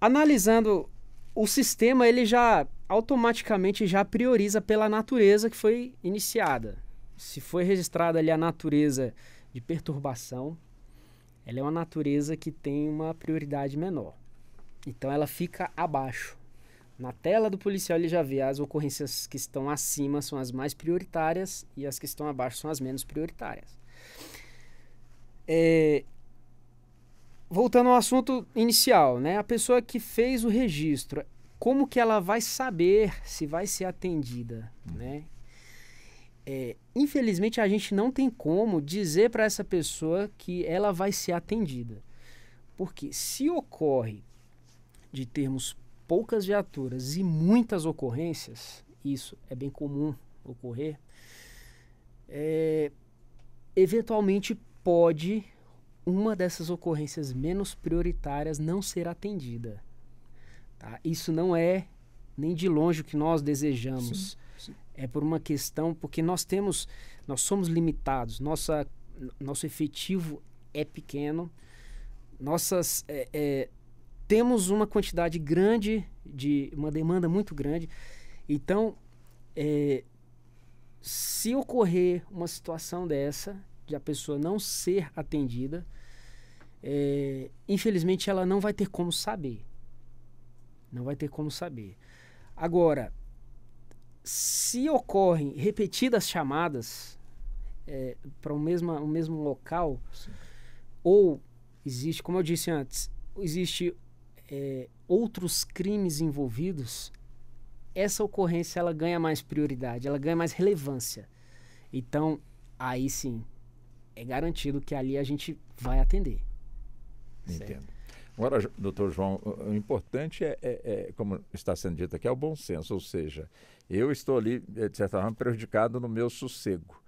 Analisando o sistema, ele já automaticamente já prioriza pela natureza que foi iniciada. Se foi registrada ali a natureza de perturbação, ela é uma natureza que tem uma prioridade menor. Então ela fica abaixo. Na tela do policial ele já vê as ocorrências que estão acima são as mais prioritárias e as que estão abaixo são as menos prioritárias. É, voltando ao assunto inicial, né? A pessoa que fez o registro, como que ela vai saber se vai ser atendida, né? É, infelizmente a gente não tem como dizer para essa pessoa que ela vai ser atendida, porque se ocorre de termos poucas viaturas e muitas ocorrências, isso é bem comum ocorrer. É, eventualmente pode uma dessas ocorrências menos prioritárias não ser atendida. Tá? Isso não é nem de longe o que nós desejamos. Sim, sim. É por uma questão, porque nós temos, nós somos limitados, nossa, nosso efetivo é pequeno, nossas é, é, temos uma quantidade grande de uma demanda muito grande. Então, é, se ocorrer uma situação dessa, de a pessoa não ser atendida, é, infelizmente ela não vai ter como saber. Não vai ter como saber. Agora, se ocorrem repetidas chamadas é, para o mesmo, o mesmo local, Sim. ou existe, como eu disse antes, existe é, outros crimes envolvidos, essa ocorrência ela ganha mais prioridade, ela ganha mais relevância. Então, aí sim, é garantido que ali a gente vai atender. Entendo. Certo? Agora, doutor João, o importante é, é, é, como está sendo dito aqui, é o bom senso, ou seja, eu estou ali, eh, de certa forma, prejudicado no meu sossego.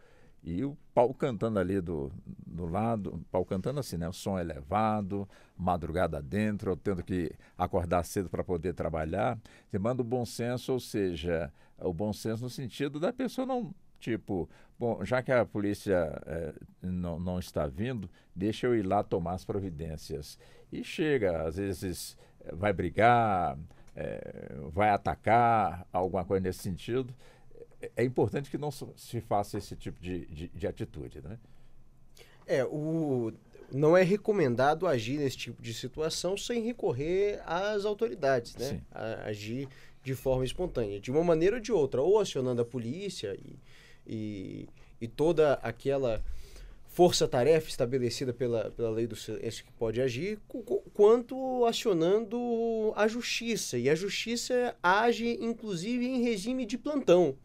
E o pau cantando ali do, do lado, pau cantando assim, né? O som elevado, é madrugada dentro, eu tendo que acordar cedo para poder trabalhar. Você manda o bom senso, ou seja, o bom senso no sentido da pessoa não Tipo, bom, já que a polícia é, não, não está vindo, deixa eu ir lá tomar as providências. E chega, às vezes é, vai brigar, é, vai atacar, alguma coisa nesse sentido. É, é importante que não se faça esse tipo de, de, de atitude, né? É, o, não é recomendado agir nesse tipo de situação sem recorrer às autoridades, né? A, agir de forma espontânea, de uma maneira ou de outra, ou acionando a polícia e e, e toda aquela força-tarefa estabelecida pela, pela lei do silêncio que pode agir, quanto acionando a justiça. E a justiça age, inclusive, em regime de plantão.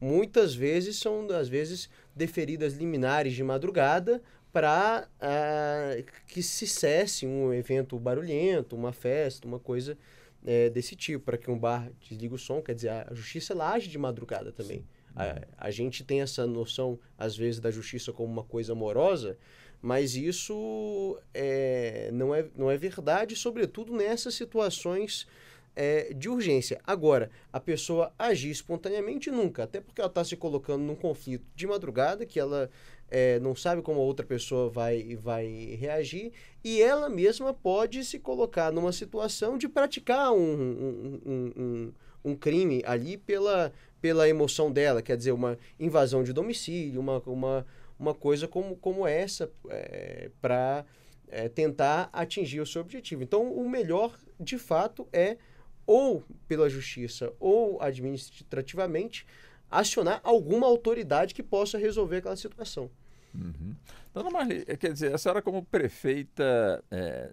Muitas vezes são, às vezes, deferidas liminares de madrugada para ah, que se cesse um evento barulhento, uma festa, uma coisa é, desse tipo, para que um bar desligue o som. Quer dizer, a justiça ela age de madrugada também. Sim a, a gente tem essa noção, às vezes, da justiça como uma coisa amorosa, mas isso é, não, é, não é verdade, sobretudo nessas situações é, de urgência. Agora, a pessoa agir espontaneamente nunca, até porque ela está se colocando num conflito de madrugada que ela é, não sabe como a outra pessoa vai, vai reagir e ela mesma pode se colocar numa situação de praticar um, um, um, um um crime ali pela, pela emoção dela, quer dizer, uma invasão de domicílio, uma, uma, uma coisa como, como essa é, para é, tentar atingir o seu objetivo. Então, o melhor, de fato, é ou pela justiça ou administrativamente acionar alguma autoridade que possa resolver aquela situação. Uhum. Dona Marli, quer dizer, a senhora como prefeita é,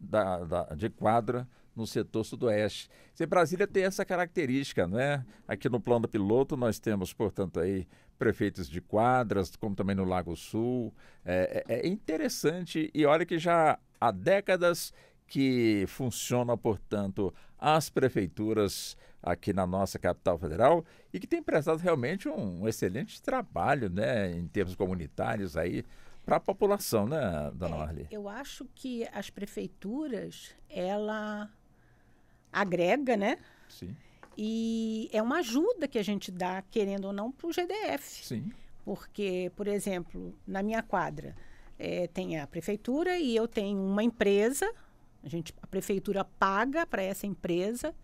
da, da, de quadra no setor sudoeste. Se Brasília tem essa característica, não é? Aqui no plano piloto nós temos, portanto, aí prefeitos de quadras, como também no Lago Sul. É, é, é interessante e olha que já há décadas que funciona, portanto, as prefeituras aqui na nossa capital federal e que tem prestado realmente um excelente trabalho, né, em termos comunitários aí para a população, né, dona é, Marli? Eu acho que as prefeituras, ela agrega, né? Sim. E é uma ajuda que a gente dá, querendo ou não, para o GDF. Sim. Porque, por exemplo, na minha quadra é, tem a prefeitura e eu tenho uma empresa, a, gente, a prefeitura paga para essa empresa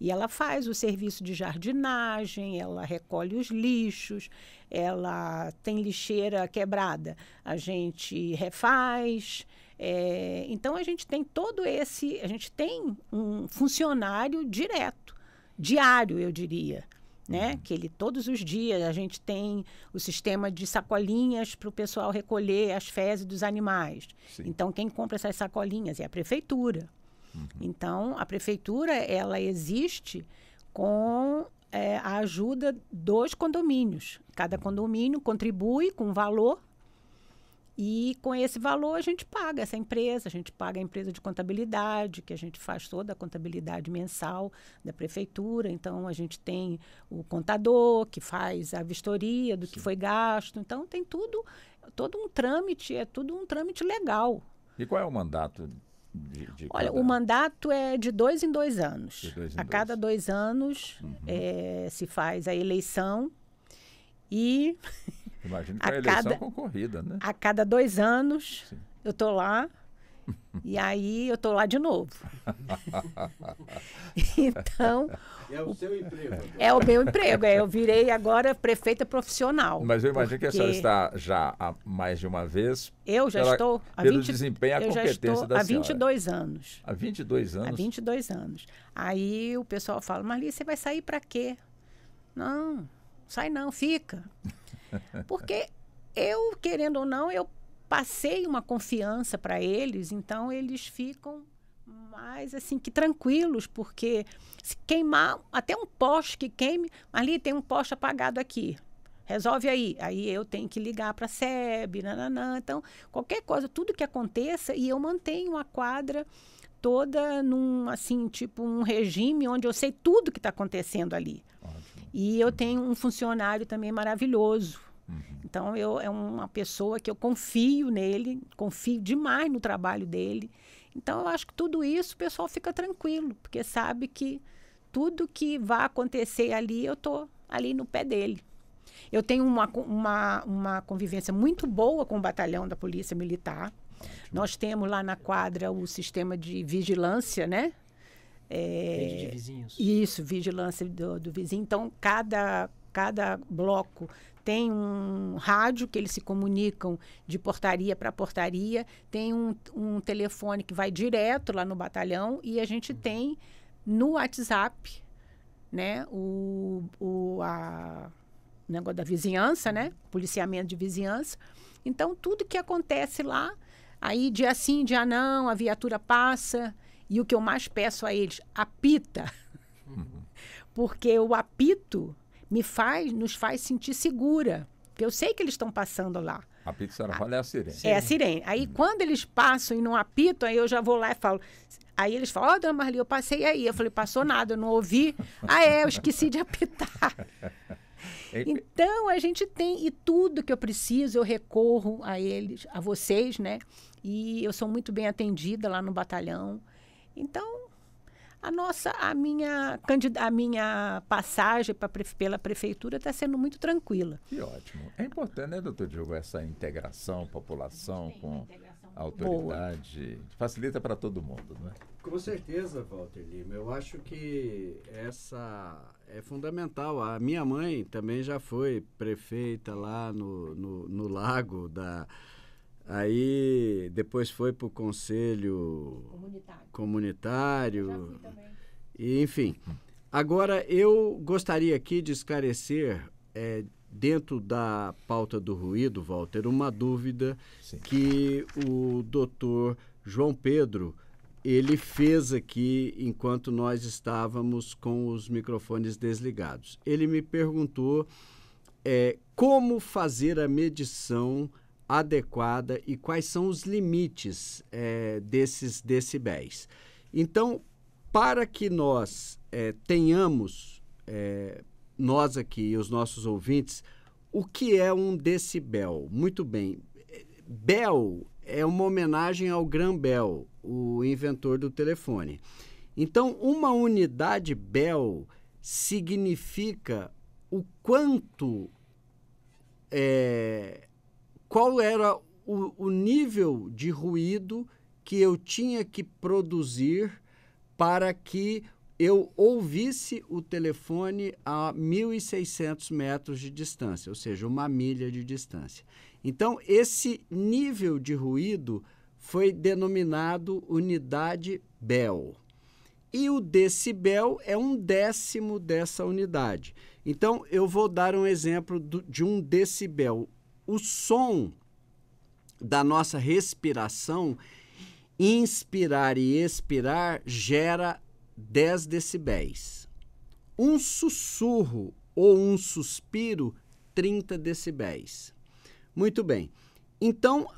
e ela faz o serviço de jardinagem, ela recolhe os lixos, ela tem lixeira quebrada, a gente refaz. É, então a gente tem todo esse, a gente tem um funcionário direto, diário, eu diria. Né? Uhum. Que ele todos os dias a gente tem o sistema de sacolinhas para o pessoal recolher as fezes dos animais. Sim. Então quem compra essas sacolinhas é a prefeitura. Uhum. Então a prefeitura ela existe com é, a ajuda dos condomínios. Cada condomínio contribui com valor e com esse valor a gente paga essa empresa, a gente paga a empresa de contabilidade, que a gente faz toda a contabilidade mensal da prefeitura. Então a gente tem o contador que faz a vistoria do Sim. que foi gasto. Então tem tudo, todo um trâmite, é tudo um trâmite legal. E qual é o mandato de, de Olha, cada... o mandato é de dois em dois anos. Dois em a dois. cada dois anos uhum. é, se faz a eleição e Imagina que a, é a eleição cada, concorrida, né? A cada dois anos Sim. eu estou lá e aí eu estou lá de novo. então. É o seu emprego. Agora. É o meu emprego. É, eu virei agora prefeita profissional. Mas eu imagino que a senhora está já há mais de uma vez. Eu já pela, estou. Há pelo 20, desempenho, a competência da Há 22 anos. Há 22 anos? Há 22 anos. Aí o pessoal fala, Marli, você vai sair para quê? Não, sai não, fica. Porque eu, querendo ou não, eu passei uma confiança para eles, então eles ficam mais assim que tranquilos, porque se queimar até um poste que queime, ali tem um poste apagado aqui. Resolve aí. Aí eu tenho que ligar para a SEB, nananã. Então, qualquer coisa, tudo que aconteça, e eu mantenho a quadra toda num, assim, tipo, um regime onde eu sei tudo que está acontecendo ali. Uhum. E eu tenho um funcionário também maravilhoso. Uhum. Então, eu, é uma pessoa que eu confio nele, confio demais no trabalho dele. Então, eu acho que tudo isso o pessoal fica tranquilo, porque sabe que tudo que vai acontecer ali, eu estou ali no pé dele. Eu tenho uma, uma, uma convivência muito boa com o batalhão da Polícia Militar. Ótimo. Nós temos lá na quadra o sistema de vigilância, né? É, de vizinhos. Isso, vigilância do, do vizinho. Então, cada, cada bloco tem um rádio que eles se comunicam de portaria para portaria, tem um, um telefone que vai direto lá no batalhão e a gente uhum. tem no WhatsApp, né, o, o a, negócio da vizinhança, né, uhum. policiamento de vizinhança. Então, tudo que acontece lá, aí dia sim, dia não, a viatura passa, e o que eu mais peço a eles, apita. Uhum. Porque o apito me faz, nos faz sentir segura. Porque eu sei que eles estão passando lá. Apito, senhora fala, ah, é a sirene. É a sirene. Aí, uhum. quando eles passam e não apitam, aí eu já vou lá e falo... Aí eles falam, ó, oh, dona Marli, eu passei aí. Eu falei, passou nada, eu não ouvi. ah, é, eu esqueci de apitar. então, a gente tem, e tudo que eu preciso, eu recorro a eles, a vocês, né? E eu sou muito bem atendida lá no batalhão. Então, a nossa, a minha, a minha passagem pra, pela prefeitura está sendo muito tranquila. Que ótimo. É importante, né, doutor Diogo, essa integração, população com integração autoridade. Boa. Facilita para todo mundo, não é? Com certeza, Walter Lima. Eu acho que essa é fundamental. A minha mãe também já foi prefeita lá no, no, no Lago da Aí depois foi para o conselho comunitário. comunitário e, enfim. Agora eu gostaria aqui de esclarecer é, dentro da pauta do ruído, Walter, uma dúvida Sim. que o doutor João Pedro ele fez aqui enquanto nós estávamos com os microfones desligados. Ele me perguntou é, como fazer a medição adequada e quais são os limites é, desses decibéis. Então, para que nós é, tenhamos, é, nós aqui e os nossos ouvintes, o que é um decibel? Muito bem. Bell é uma homenagem ao gran Bell, o inventor do telefone. Então, uma unidade Bell significa o quanto é, qual era o, o nível de ruído que eu tinha que produzir para que eu ouvisse o telefone a 1.600 metros de distância, ou seja, uma milha de distância. Então, esse nível de ruído foi denominado unidade Bell. E o decibel é um décimo dessa unidade. Então, eu vou dar um exemplo do, de um decibel o som da nossa respiração, inspirar e expirar, gera 10 decibéis. Um sussurro ou um suspiro, 30 decibéis. Muito bem. Então,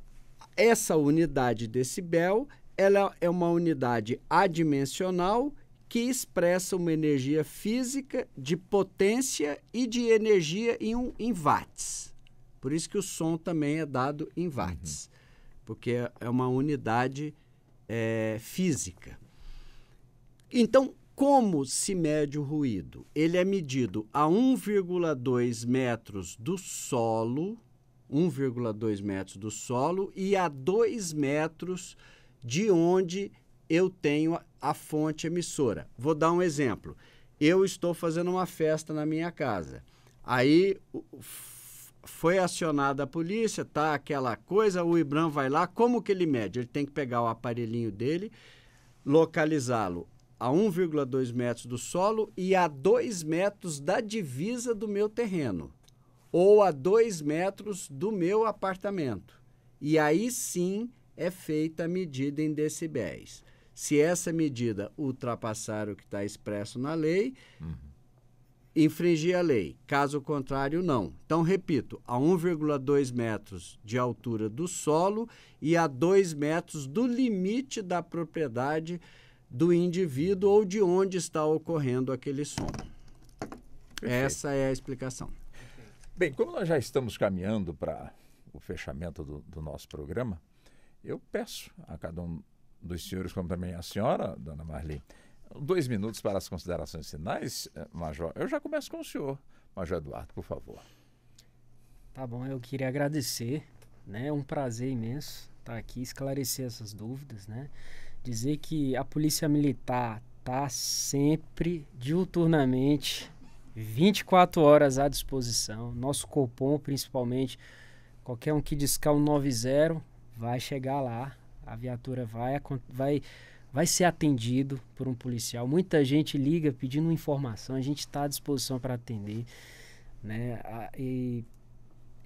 essa unidade decibel, ela é uma unidade adimensional que expressa uma energia física de potência e de energia em, um, em watts. Por isso que o som também é dado em watts, uhum. porque é, é uma unidade é, física. Então, como se mede o ruído? Ele é medido a 1,2 metros do solo, 1,2 metros do solo e a 2 metros de onde eu tenho a fonte emissora. Vou dar um exemplo. Eu estou fazendo uma festa na minha casa. Aí foi acionada a polícia, tá aquela coisa, o Ibram vai lá, como que ele mede? Ele tem que pegar o aparelhinho dele, localizá-lo a 1,2 metros do solo e a 2 metros da divisa do meu terreno, ou a 2 metros do meu apartamento. E aí sim é feita a medida em decibéis. Se essa medida ultrapassar o que está expresso na lei, uhum infringir a lei. Caso contrário, não. Então, repito, a 1,2 metros de altura do solo e a 2 metros do limite da propriedade do indivíduo ou de onde está ocorrendo aquele som. Perfeito. Essa é a explicação. Bem, como nós já estamos caminhando para o fechamento do, do nosso programa, eu peço a cada um dos senhores, como também a senhora, dona Marli, Dois minutos para as considerações finais, eh, Major. Eu já começo com o senhor, Major Eduardo, por favor. Tá bom, eu queria agradecer, né? É um prazer imenso estar tá aqui, esclarecer essas dúvidas, né? Dizer que a Polícia Militar está sempre, diuturnamente, 24 horas à disposição. Nosso Copom, principalmente, qualquer um que discar o 90 vai chegar lá, a viatura vai, vai vai ser atendido por um policial. Muita gente liga pedindo informação, a gente está à disposição para atender. Né? E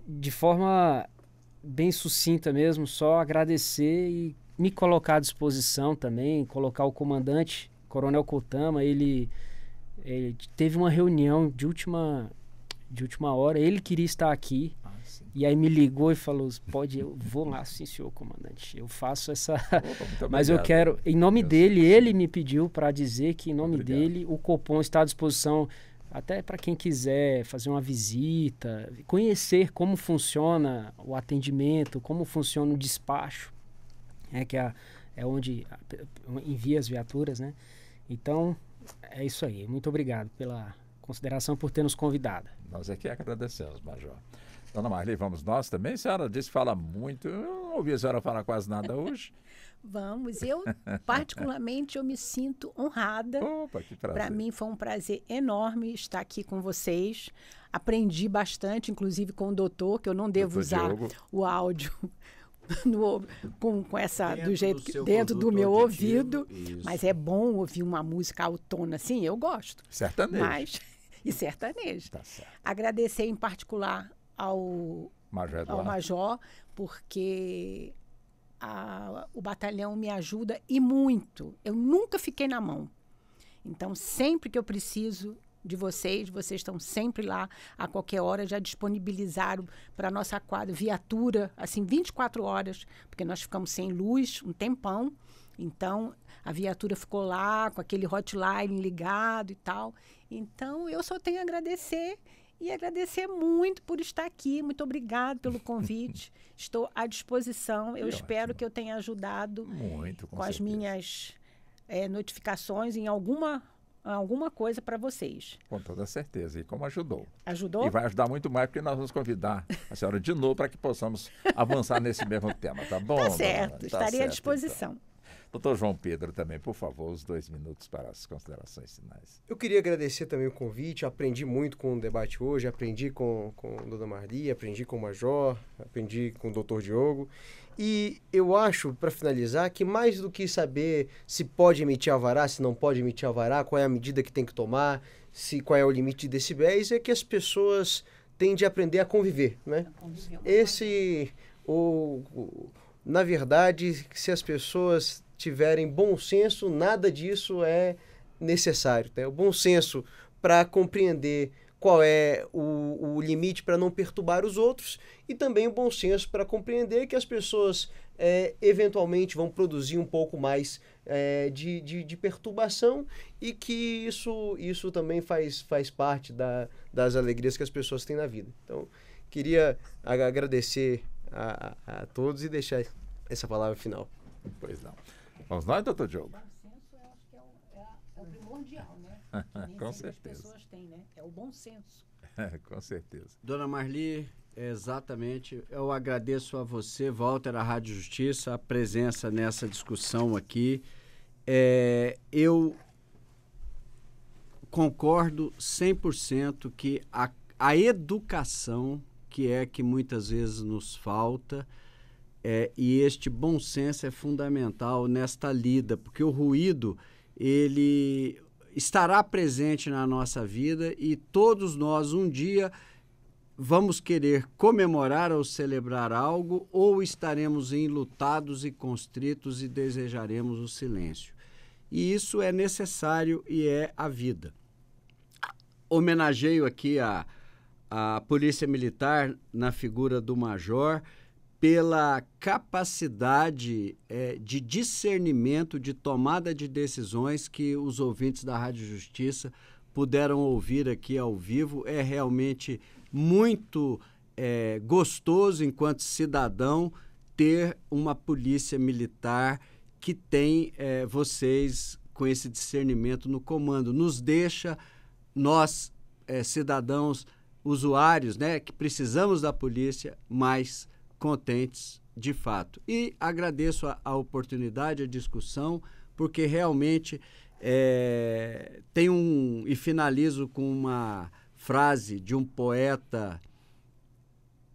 de forma bem sucinta mesmo, só agradecer e me colocar à disposição também, colocar o comandante, Coronel Cotama, ele, ele teve uma reunião de última, de última hora, ele queria estar aqui, e aí me ligou e falou: pode, eu vou lá, sim, senhor comandante. Eu faço essa. Opa, Mas eu quero, em nome Deus dele, Deus. ele me pediu para dizer que, em nome obrigado. dele, o Copom está à disposição até para quem quiser fazer uma visita, conhecer como funciona o atendimento, como funciona o despacho, né, que é, é onde envia as viaturas, né? Então, é isso aí. Muito obrigado pela consideração por ter nos convidado. Nós aqui é agradecemos, Major. Dona Marli, vamos nós também? A senhora disse que fala muito. Eu não ouvi a senhora falar quase nada hoje. vamos. Eu, particularmente, eu me sinto honrada. Opa, que prazer. Para mim foi um prazer enorme estar aqui com vocês. Aprendi bastante, inclusive com o doutor, que eu não devo doutor usar Diogo. o áudio no, com, com essa dentro do jeito do que, dentro do meu auditivo, ouvido. Isso. Mas é bom ouvir uma música autona assim, eu gosto. Certamente. Mas, e sertanejo. Tá certo. Agradecer em particular ao Major, ao major porque a, o batalhão me ajuda e muito. Eu nunca fiquei na mão. Então, sempre que eu preciso de vocês, vocês estão sempre lá a qualquer hora, já disponibilizaram para nossa quadra viatura, assim, 24 horas, porque nós ficamos sem luz um tempão. Então, a viatura ficou lá com aquele hotline ligado e tal. Então, eu só tenho a agradecer e agradecer muito por estar aqui. Muito obrigado pelo convite. Estou à disposição. Eu que espero ótimo. que eu tenha ajudado muito, com, com as minhas é, notificações em alguma alguma coisa para vocês. Com toda certeza. E como ajudou. Ajudou? E vai ajudar muito mais, porque nós vamos convidar a senhora de novo para que possamos avançar nesse mesmo tema, tá bom? Tá certo, dona? Tá estarei tá certo, à então. disposição. Então. Doutor João Pedro também, por favor, os dois minutos para as considerações finais. Eu queria agradecer também o convite, aprendi muito com o debate hoje, aprendi com, com a Dona aprendi com o Major, aprendi com o Doutor Diogo. E eu acho, para finalizar, que mais do que saber se pode emitir alvará, se não pode emitir alvará, qual é a medida que tem que tomar, se qual é o limite de decibéis, é que as pessoas têm de aprender a conviver, né? É Esse, o, o na verdade, se as pessoas tiverem bom senso, nada disso é necessário. Tá? O bom senso para compreender qual é o, o limite para não perturbar os outros e também o bom senso para compreender que as pessoas é, eventualmente vão produzir um pouco mais é, de, de, de, perturbação e que isso, isso também faz, faz parte da, das alegrias que as pessoas têm na vida. Então, queria agradecer a, a, a todos e deixar essa palavra final. Pois não. Vamos nós, doutor Diogo? O bom senso eu acho que é o, é, é o primordial, né? Com certeza. As pessoas têm, né? É o bom senso. É, com certeza. Dona Marli, é exatamente. Eu agradeço a você, Walter, a Rádio Justiça, a presença nessa discussão aqui. É, eu concordo 100% que a, a educação, que é que muitas vezes nos falta, é, e este bom senso é fundamental nesta lida, porque o ruído ele estará presente na nossa vida e todos nós um dia vamos querer comemorar ou celebrar algo ou estaremos enlutados e constritos e desejaremos o silêncio. E isso é necessário e é a vida. Homenageio aqui a, a Polícia Militar na figura do Major pela capacidade é, de discernimento, de tomada de decisões que os ouvintes da Rádio Justiça puderam ouvir aqui ao vivo. É realmente muito é, gostoso, enquanto cidadão, ter uma polícia militar que tem é, vocês com esse discernimento no comando. Nos deixa, nós, é, cidadãos, usuários, né, que precisamos da polícia, mais contentes de fato. E agradeço a, a oportunidade, a discussão, porque realmente é, tem um. E finalizo com uma frase de um poeta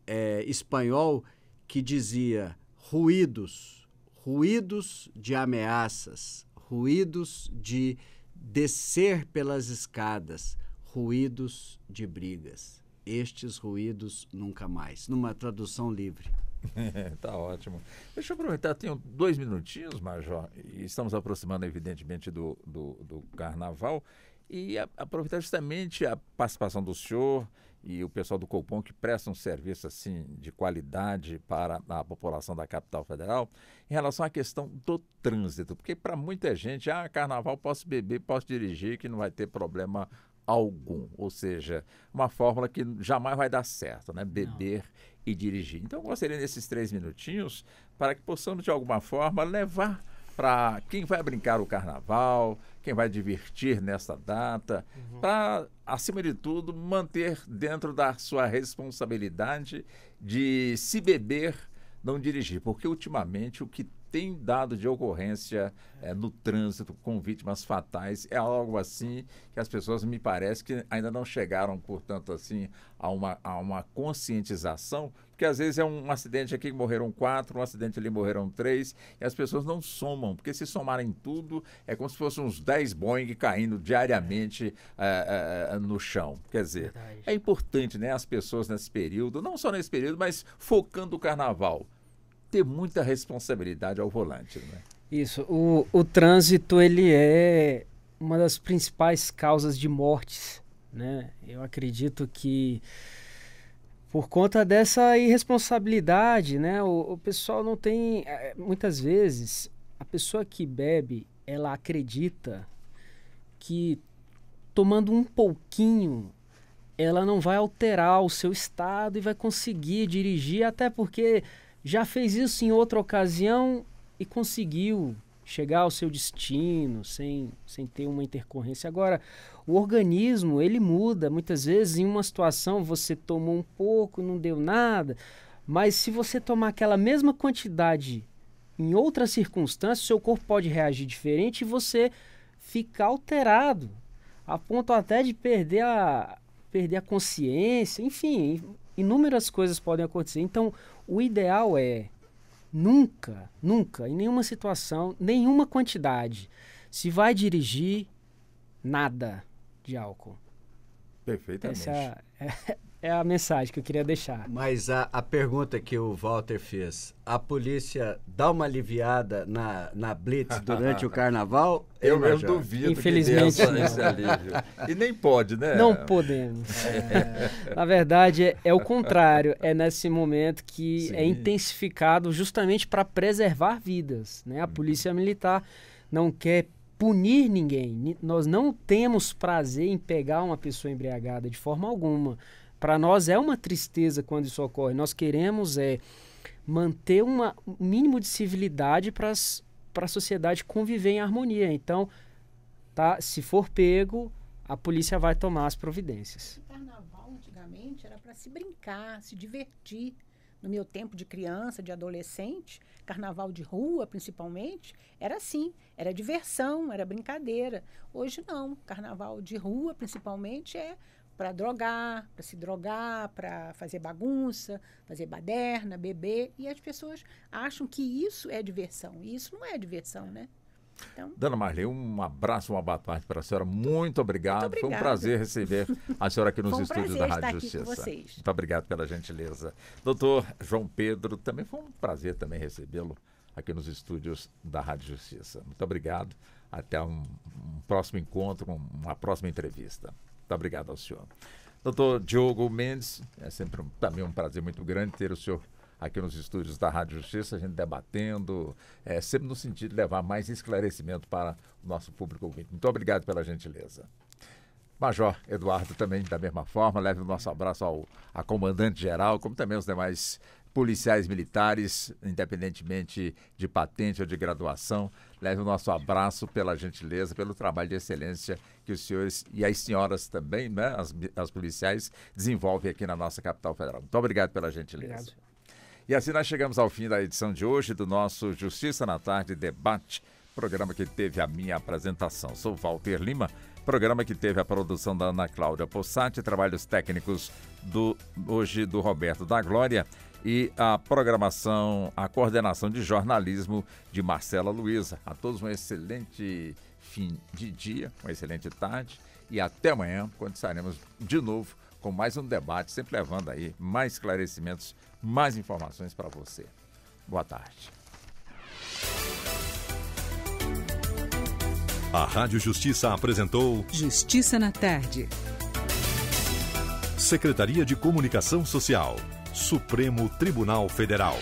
é, espanhol que dizia: ruídos, ruídos de ameaças, ruídos de descer pelas escadas, ruídos de brigas. Estes Ruídos Nunca Mais, numa tradução livre. tá ótimo. Deixa eu aproveitar, tenho dois minutinhos, Major, e estamos aproximando, evidentemente, do, do, do carnaval, e a, aproveitar justamente a participação do senhor e o pessoal do Copom, que presta um serviço assim de qualidade para a população da capital federal, em relação à questão do trânsito. Porque para muita gente, ah, carnaval posso beber, posso dirigir, que não vai ter problema algum. Ou seja, uma fórmula que jamais vai dar certo, né? Beber Não. e dirigir. Então, eu gostaria desses três minutinhos para que possamos, de alguma forma, levar para quem vai brincar o carnaval, quem vai divertir nesta data, uhum. para, acima de tudo, manter dentro da sua responsabilidade de se beber, não dirigir. Porque ultimamente o que tem dado de ocorrência é, no trânsito com vítimas fatais. É algo assim que as pessoas, me parece, que ainda não chegaram, portanto, assim, a uma, a uma conscientização, porque às vezes é um, acidente aqui que morreram quatro, um acidente ali morreram três, e as pessoas não somam, porque se somarem tudo, é como se fossem uns dez Boeing caindo diariamente é. uh, uh, no chão. Quer dizer, Verdade. é importante né, as pessoas nesse período, não só nesse período, mas focando o carnaval ter muita responsabilidade ao volante. Né? Isso. O, o trânsito ele é uma das principais causas de mortes. Né? Eu acredito que por conta dessa irresponsabilidade, né? O, o, pessoal não tem. É, muitas vezes, a pessoa que bebe, ela acredita que tomando um pouquinho, ela não vai alterar o seu estado e vai conseguir dirigir, até porque já fez isso em outra ocasião e conseguiu chegar ao seu destino sem, sem ter uma intercorrência. Agora, o organismo, ele muda. Muitas vezes, em uma situação, você tomou um pouco, não deu nada. Mas se você tomar aquela mesma quantidade em outras circunstâncias, seu corpo pode reagir diferente e você fica alterado, a ponto até de perder a, perder a consciência, enfim, inúmeras coisas podem acontecer. Então, o ideal é nunca, nunca, em nenhuma situação, nenhuma quantidade. Se vai dirigir, nada de álcool. Perfeitamente. Essa é, é é a mensagem que eu queria deixar. Mas a, a pergunta que o Walter fez, a polícia dá uma aliviada na, na blitz durante o carnaval? Eu, eu, duvido Infelizmente, que esse alívio. E nem pode, né? Não podemos. É. é. Na verdade, é, é, o contrário. É nesse momento que é Sim. é intensificado justamente para preservar vidas. Né? A uhum. polícia militar não quer punir ninguém. Nós não temos prazer em pegar uma pessoa embriagada de forma alguma. Para nós é uma tristeza quando isso ocorre. Nós queremos é manter uma, um mínimo de civilidade para a sociedade conviver em harmonia. Então, tá, se for pego, a polícia vai tomar as providências. O carnaval antigamente era para se brincar, se divertir. No meu tempo de criança, de adolescente, carnaval de rua principalmente, era assim, era diversão, era brincadeira. Hoje não, carnaval de rua principalmente é para drogar, para se drogar, para fazer bagunça, fazer baderna, beber. E as pessoas acham que isso é diversão. E isso não é diversão, né? Então... Dona Marley, um abraço, uma boa tarde para a senhora. Muito obrigado. Foi um prazer receber a senhora aqui nos um estúdios da Rádio Justiça. Muito obrigado pela gentileza. Doutor João Pedro, também foi um prazer também recebê-lo aqui nos estúdios da Rádio Justiça. Muito obrigado. Até um, um próximo encontro, uma próxima entrevista. Muito obrigado ao senhor. Doutor Diogo Mendes, é sempre um, também um prazer muito grande ter o senhor aqui nos estúdios da Rádio Justiça, a gente debatendo, é, sempre no sentido de levar mais esclarecimento para o nosso público ouvinte. Muito obrigado pela gentileza. Major Eduardo também, da mesma forma, leve o nosso abraço ao a comandante-geral, como também aos demais policiais militares, independentemente de patente ou de graduação. Leve o nosso abraço pela gentileza, pelo trabalho de excelência que os senhores e as senhoras também, né, as, as policiais, desenvolvem aqui na nossa capital federal. Muito obrigado pela gentileza. Obrigado. E assim nós chegamos ao fim da edição de hoje do nosso Justiça na Tarde Debate, programa que teve a minha apresentação. Sou Walter Lima, programa que teve a produção da Ana Cláudia Possati, trabalhos técnicos do hoje do Roberto da Glória e a programação, a coordenação de jornalismo de Marcela Luiza. A todos um excelente fim de dia, uma excelente tarde e até amanhã, quando estaremos de novo com mais um debate, sempre levando aí mais esclarecimentos, mais informações para você. Boa tarde. A Rádio Justiça apresentou Justiça na Tarde. Secretaria de Comunicação Social. Supremo Tribunal Federal.